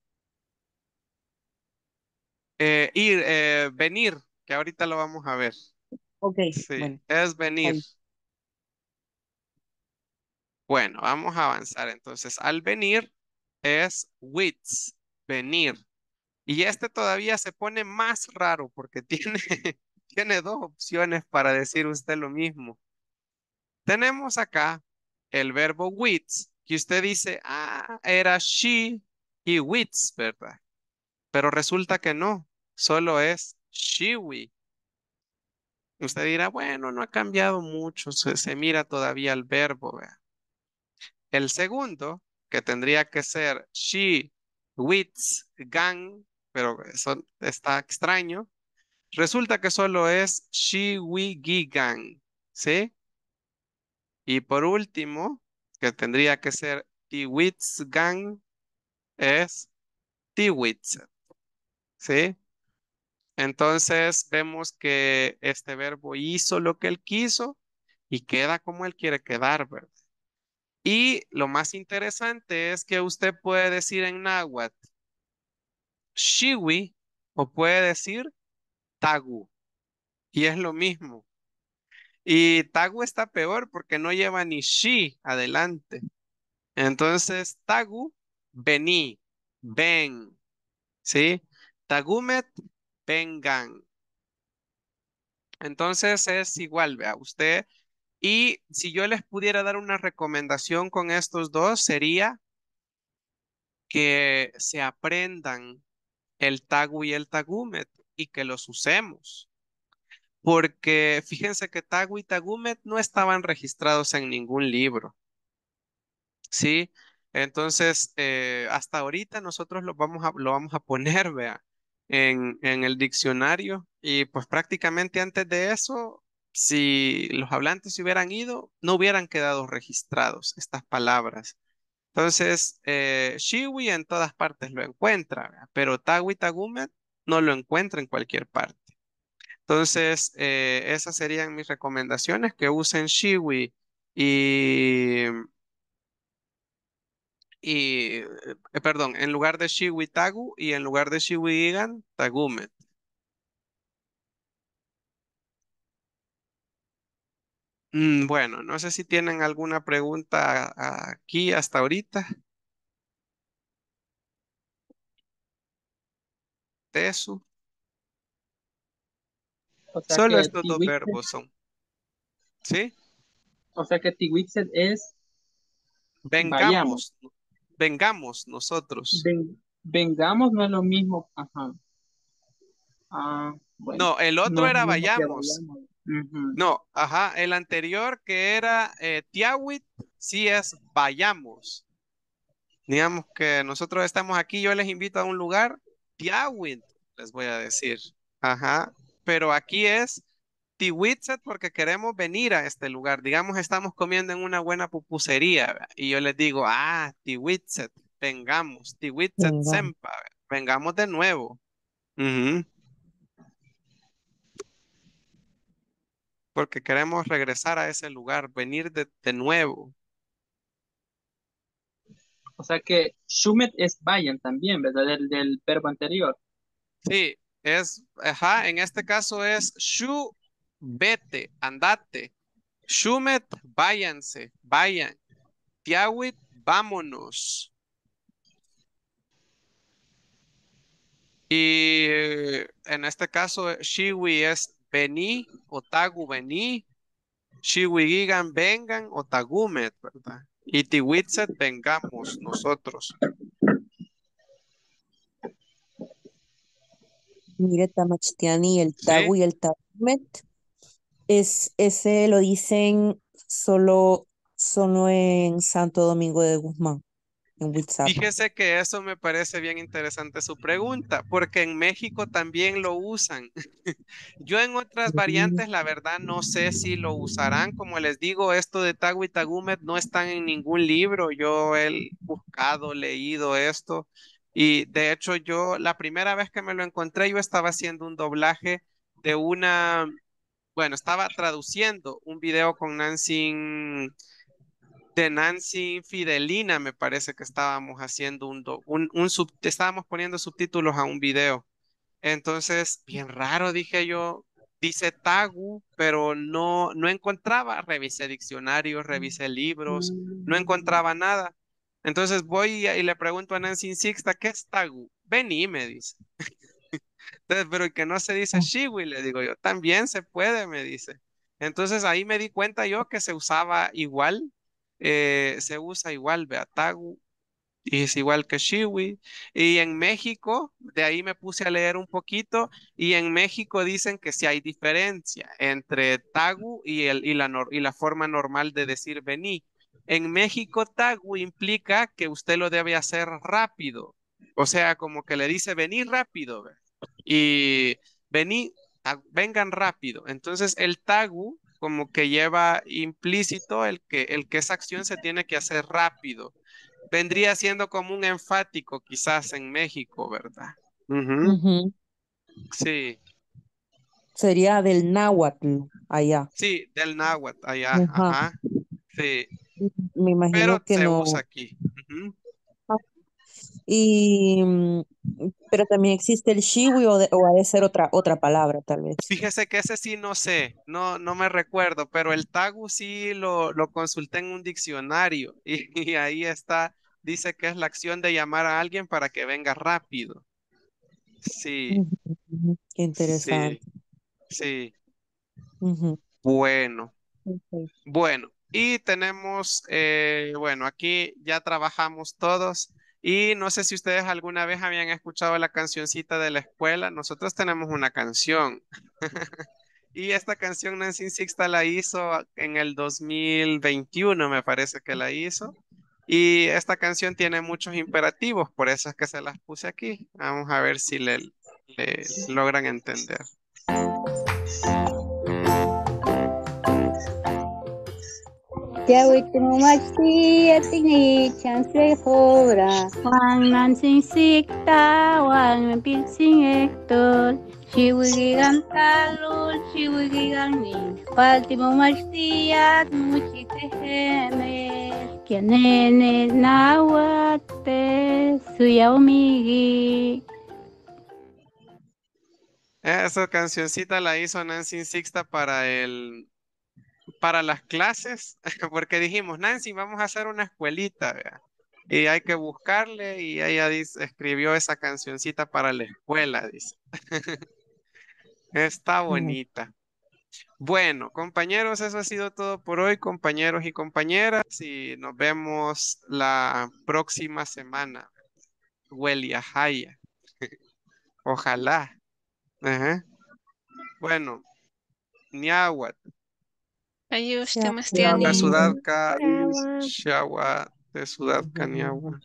Eh, ir, eh, venir, que ahorita lo vamos a ver. Ok. Sí, es venir. Bueno, vamos a avanzar. Entonces, al venir es wits, venir. Y este todavía se pone más raro porque tiene, tiene dos opciones para decir usted lo mismo. Tenemos acá el verbo wits, que usted dice, ah, era she y wits ¿verdad? Pero resulta que no, solo es Shiwi. Usted dirá, bueno, no ha cambiado mucho, se, mira todavía el verbo. Vea. El segundo, que tendría que ser she, wits, gang, pero eso está extraño. Resulta que solo es she, we, gigan, ¿sí? Y por último, que tendría que ser wits gang, es wits ¿sí? Entonces vemos que este verbo hizo lo que él quiso y queda como él quiere quedar, ¿verdad? Y lo más interesante es que usted puede decir en náhuatl, shiwi, o puede decir tagu, y es lo mismo. Y tagu está peor porque no lleva ni shi adelante. Entonces, tagu, vení, ven, ¿sí? Tagumet vengan, Entonces es igual, vea, usted. Y si yo les pudiera dar una recomendación con estos dos, sería que se aprendan el tagu y el tagumet y que los usemos. Porque fíjense que tagu y tagumet no estaban registrados en ningún libro. ¿Sí? Entonces, eh, hasta ahorita nosotros lo vamos a, lo vamos a poner, vea en, el diccionario y pues prácticamente antes de eso, si los hablantes se hubieran ido, no hubieran quedado registrados estas palabras. Entonces, eh, Shiwi en todas partes lo encuentra, pero Tawi Tagumet no lo encuentra en cualquier parte. Entonces, eh, esas serían mis recomendaciones, que usen Shiwi y y, eh, eh, perdón, en lugar de Shiwi y en lugar de Shiwi Igan, Tagumet. Mm, bueno, no sé si tienen alguna pregunta aquí hasta ahorita. Tesu. Solo estos dos verbos son. ¿Sí? O sea que Tiwixet es... Vengamos vengamos nosotros. vengamos no es lo mismo. Ajá. Ah, no, el otro era vayamos. No, ajá, el anterior que era eh, Tiawit, sí es vayamos. Digamos que nosotros estamos aquí, yo les invito a un lugar, Tiawit, les voy a decir. Ajá, pero aquí es Tiwitzet porque queremos venir a este lugar. Digamos, estamos comiendo en una buena pupusería y yo les digo, ah, Tiwitzet, vengamos, Tiwitzet Sempa, vengamos de nuevo. Porque queremos regresar a ese lugar, venir de, nuevo. O sea que Shumet es vayan también, ¿verdad? Del, verbo anterior. Sí, es, ajá, en este caso es shu vete, andate. Shumet, váyanse, vayan. Tiawit, vámonos. Y eh, en este caso, Shiwi es vení, Otagu vení. Shiwi gigan vengan, Otagumet, ¿verdad? Y Tiwitset vengamos nosotros. Mire, Tamachtiani, el Tagu y el Tagumet es, ese lo dicen solo, solo en Santo Domingo de Guzmán. en WhatsApp. Fíjese que eso me parece bien interesante su pregunta, porque en México también lo usan. Yo en otras variantes, la verdad, no sé si lo usarán. Como les digo, esto de Tagu y Tagumet no están en ningún libro. Yo he buscado, leído esto. Y de hecho, yo la primera vez que me lo encontré, yo estaba haciendo un doblaje de una bueno, estaba traduciendo un video con Nancy, de Nancy Fidelina, me parece que estábamos haciendo un, un, estábamos poniendo subtítulos a un video. Entonces, bien raro, dije yo, dice Tagu, pero no, no encontraba, revisé diccionarios, revisé libros, no encontraba nada. Entonces voy y le pregunto a Nancy Sixta, ¿qué es Tagu? Vení, me dice. Entonces, pero que no se dice mm. shiwi, le digo yo, también se puede, me dice. Entonces ahí me di cuenta yo que se usaba igual, eh, se usa igual, vea y es igual que shiwi. Y en México, de ahí me puse a leer un poquito, y en México dicen que si hay diferencia entre tagu y, el, y, la, y la forma normal de decir vení. En México, tagu implica que usted lo debe hacer rápido, o sea, como que le dice vení rápido, ¿verdad? y vení, vengan rápido. Entonces el tagu como que lleva implícito el que, el que esa acción se tiene que hacer rápido. Vendría siendo como un enfático quizás en México, ¿verdad? Sí. Sería del náhuatl allá. Sí, del náhuatl allá. Ajá. Sí. Me imagino que no... aquí. Y, mm, pero también existe el shiwi o, ha de ser otra, otra palabra tal vez. Fíjese que ese sí no sé, no, no me recuerdo, pero el tagu sí lo, lo consulté en un diccionario y, ahí está, dice que es la acción de llamar a alguien para que venga rápido. Sí. Qué interesante. Sí. Bueno. Bueno, y tenemos, eh, bueno, aquí ya trabajamos todos y no sé si ustedes alguna vez habían escuchado la cancioncita de la escuela. Nosotros tenemos una canción. y esta canción Nancy Sixta la hizo en el 2021, me parece que la hizo. Y esta canción tiene muchos imperativos, por eso es que se las puse aquí. Vamos a ver si le, le logran entender. Jawi tumachi atingi chanse hora. Wang nan sing sikta, wang nan pin sing ektor. Chiwigigan talul, chiwigigan ni. en el muchite gene. Kianene mi suyaumigi. Esa cancioncita la hizo Nancy Sixta para el para las clases, porque dijimos, Nancy, vamos a hacer una escuelita, y hay que buscarle, y ella dice, escribió esa cancioncita para la escuela, dice. Está mm. bonita. Bueno, compañeros, eso ha sido todo por hoy, compañeros y compañeras, y nos vemos la próxima semana. Huelia Jaya. Ojalá. Bueno, Niahuatl. Ayuste, Mastiani. La ciudad, Cari, Chiagua, de ciudad, Caniagua.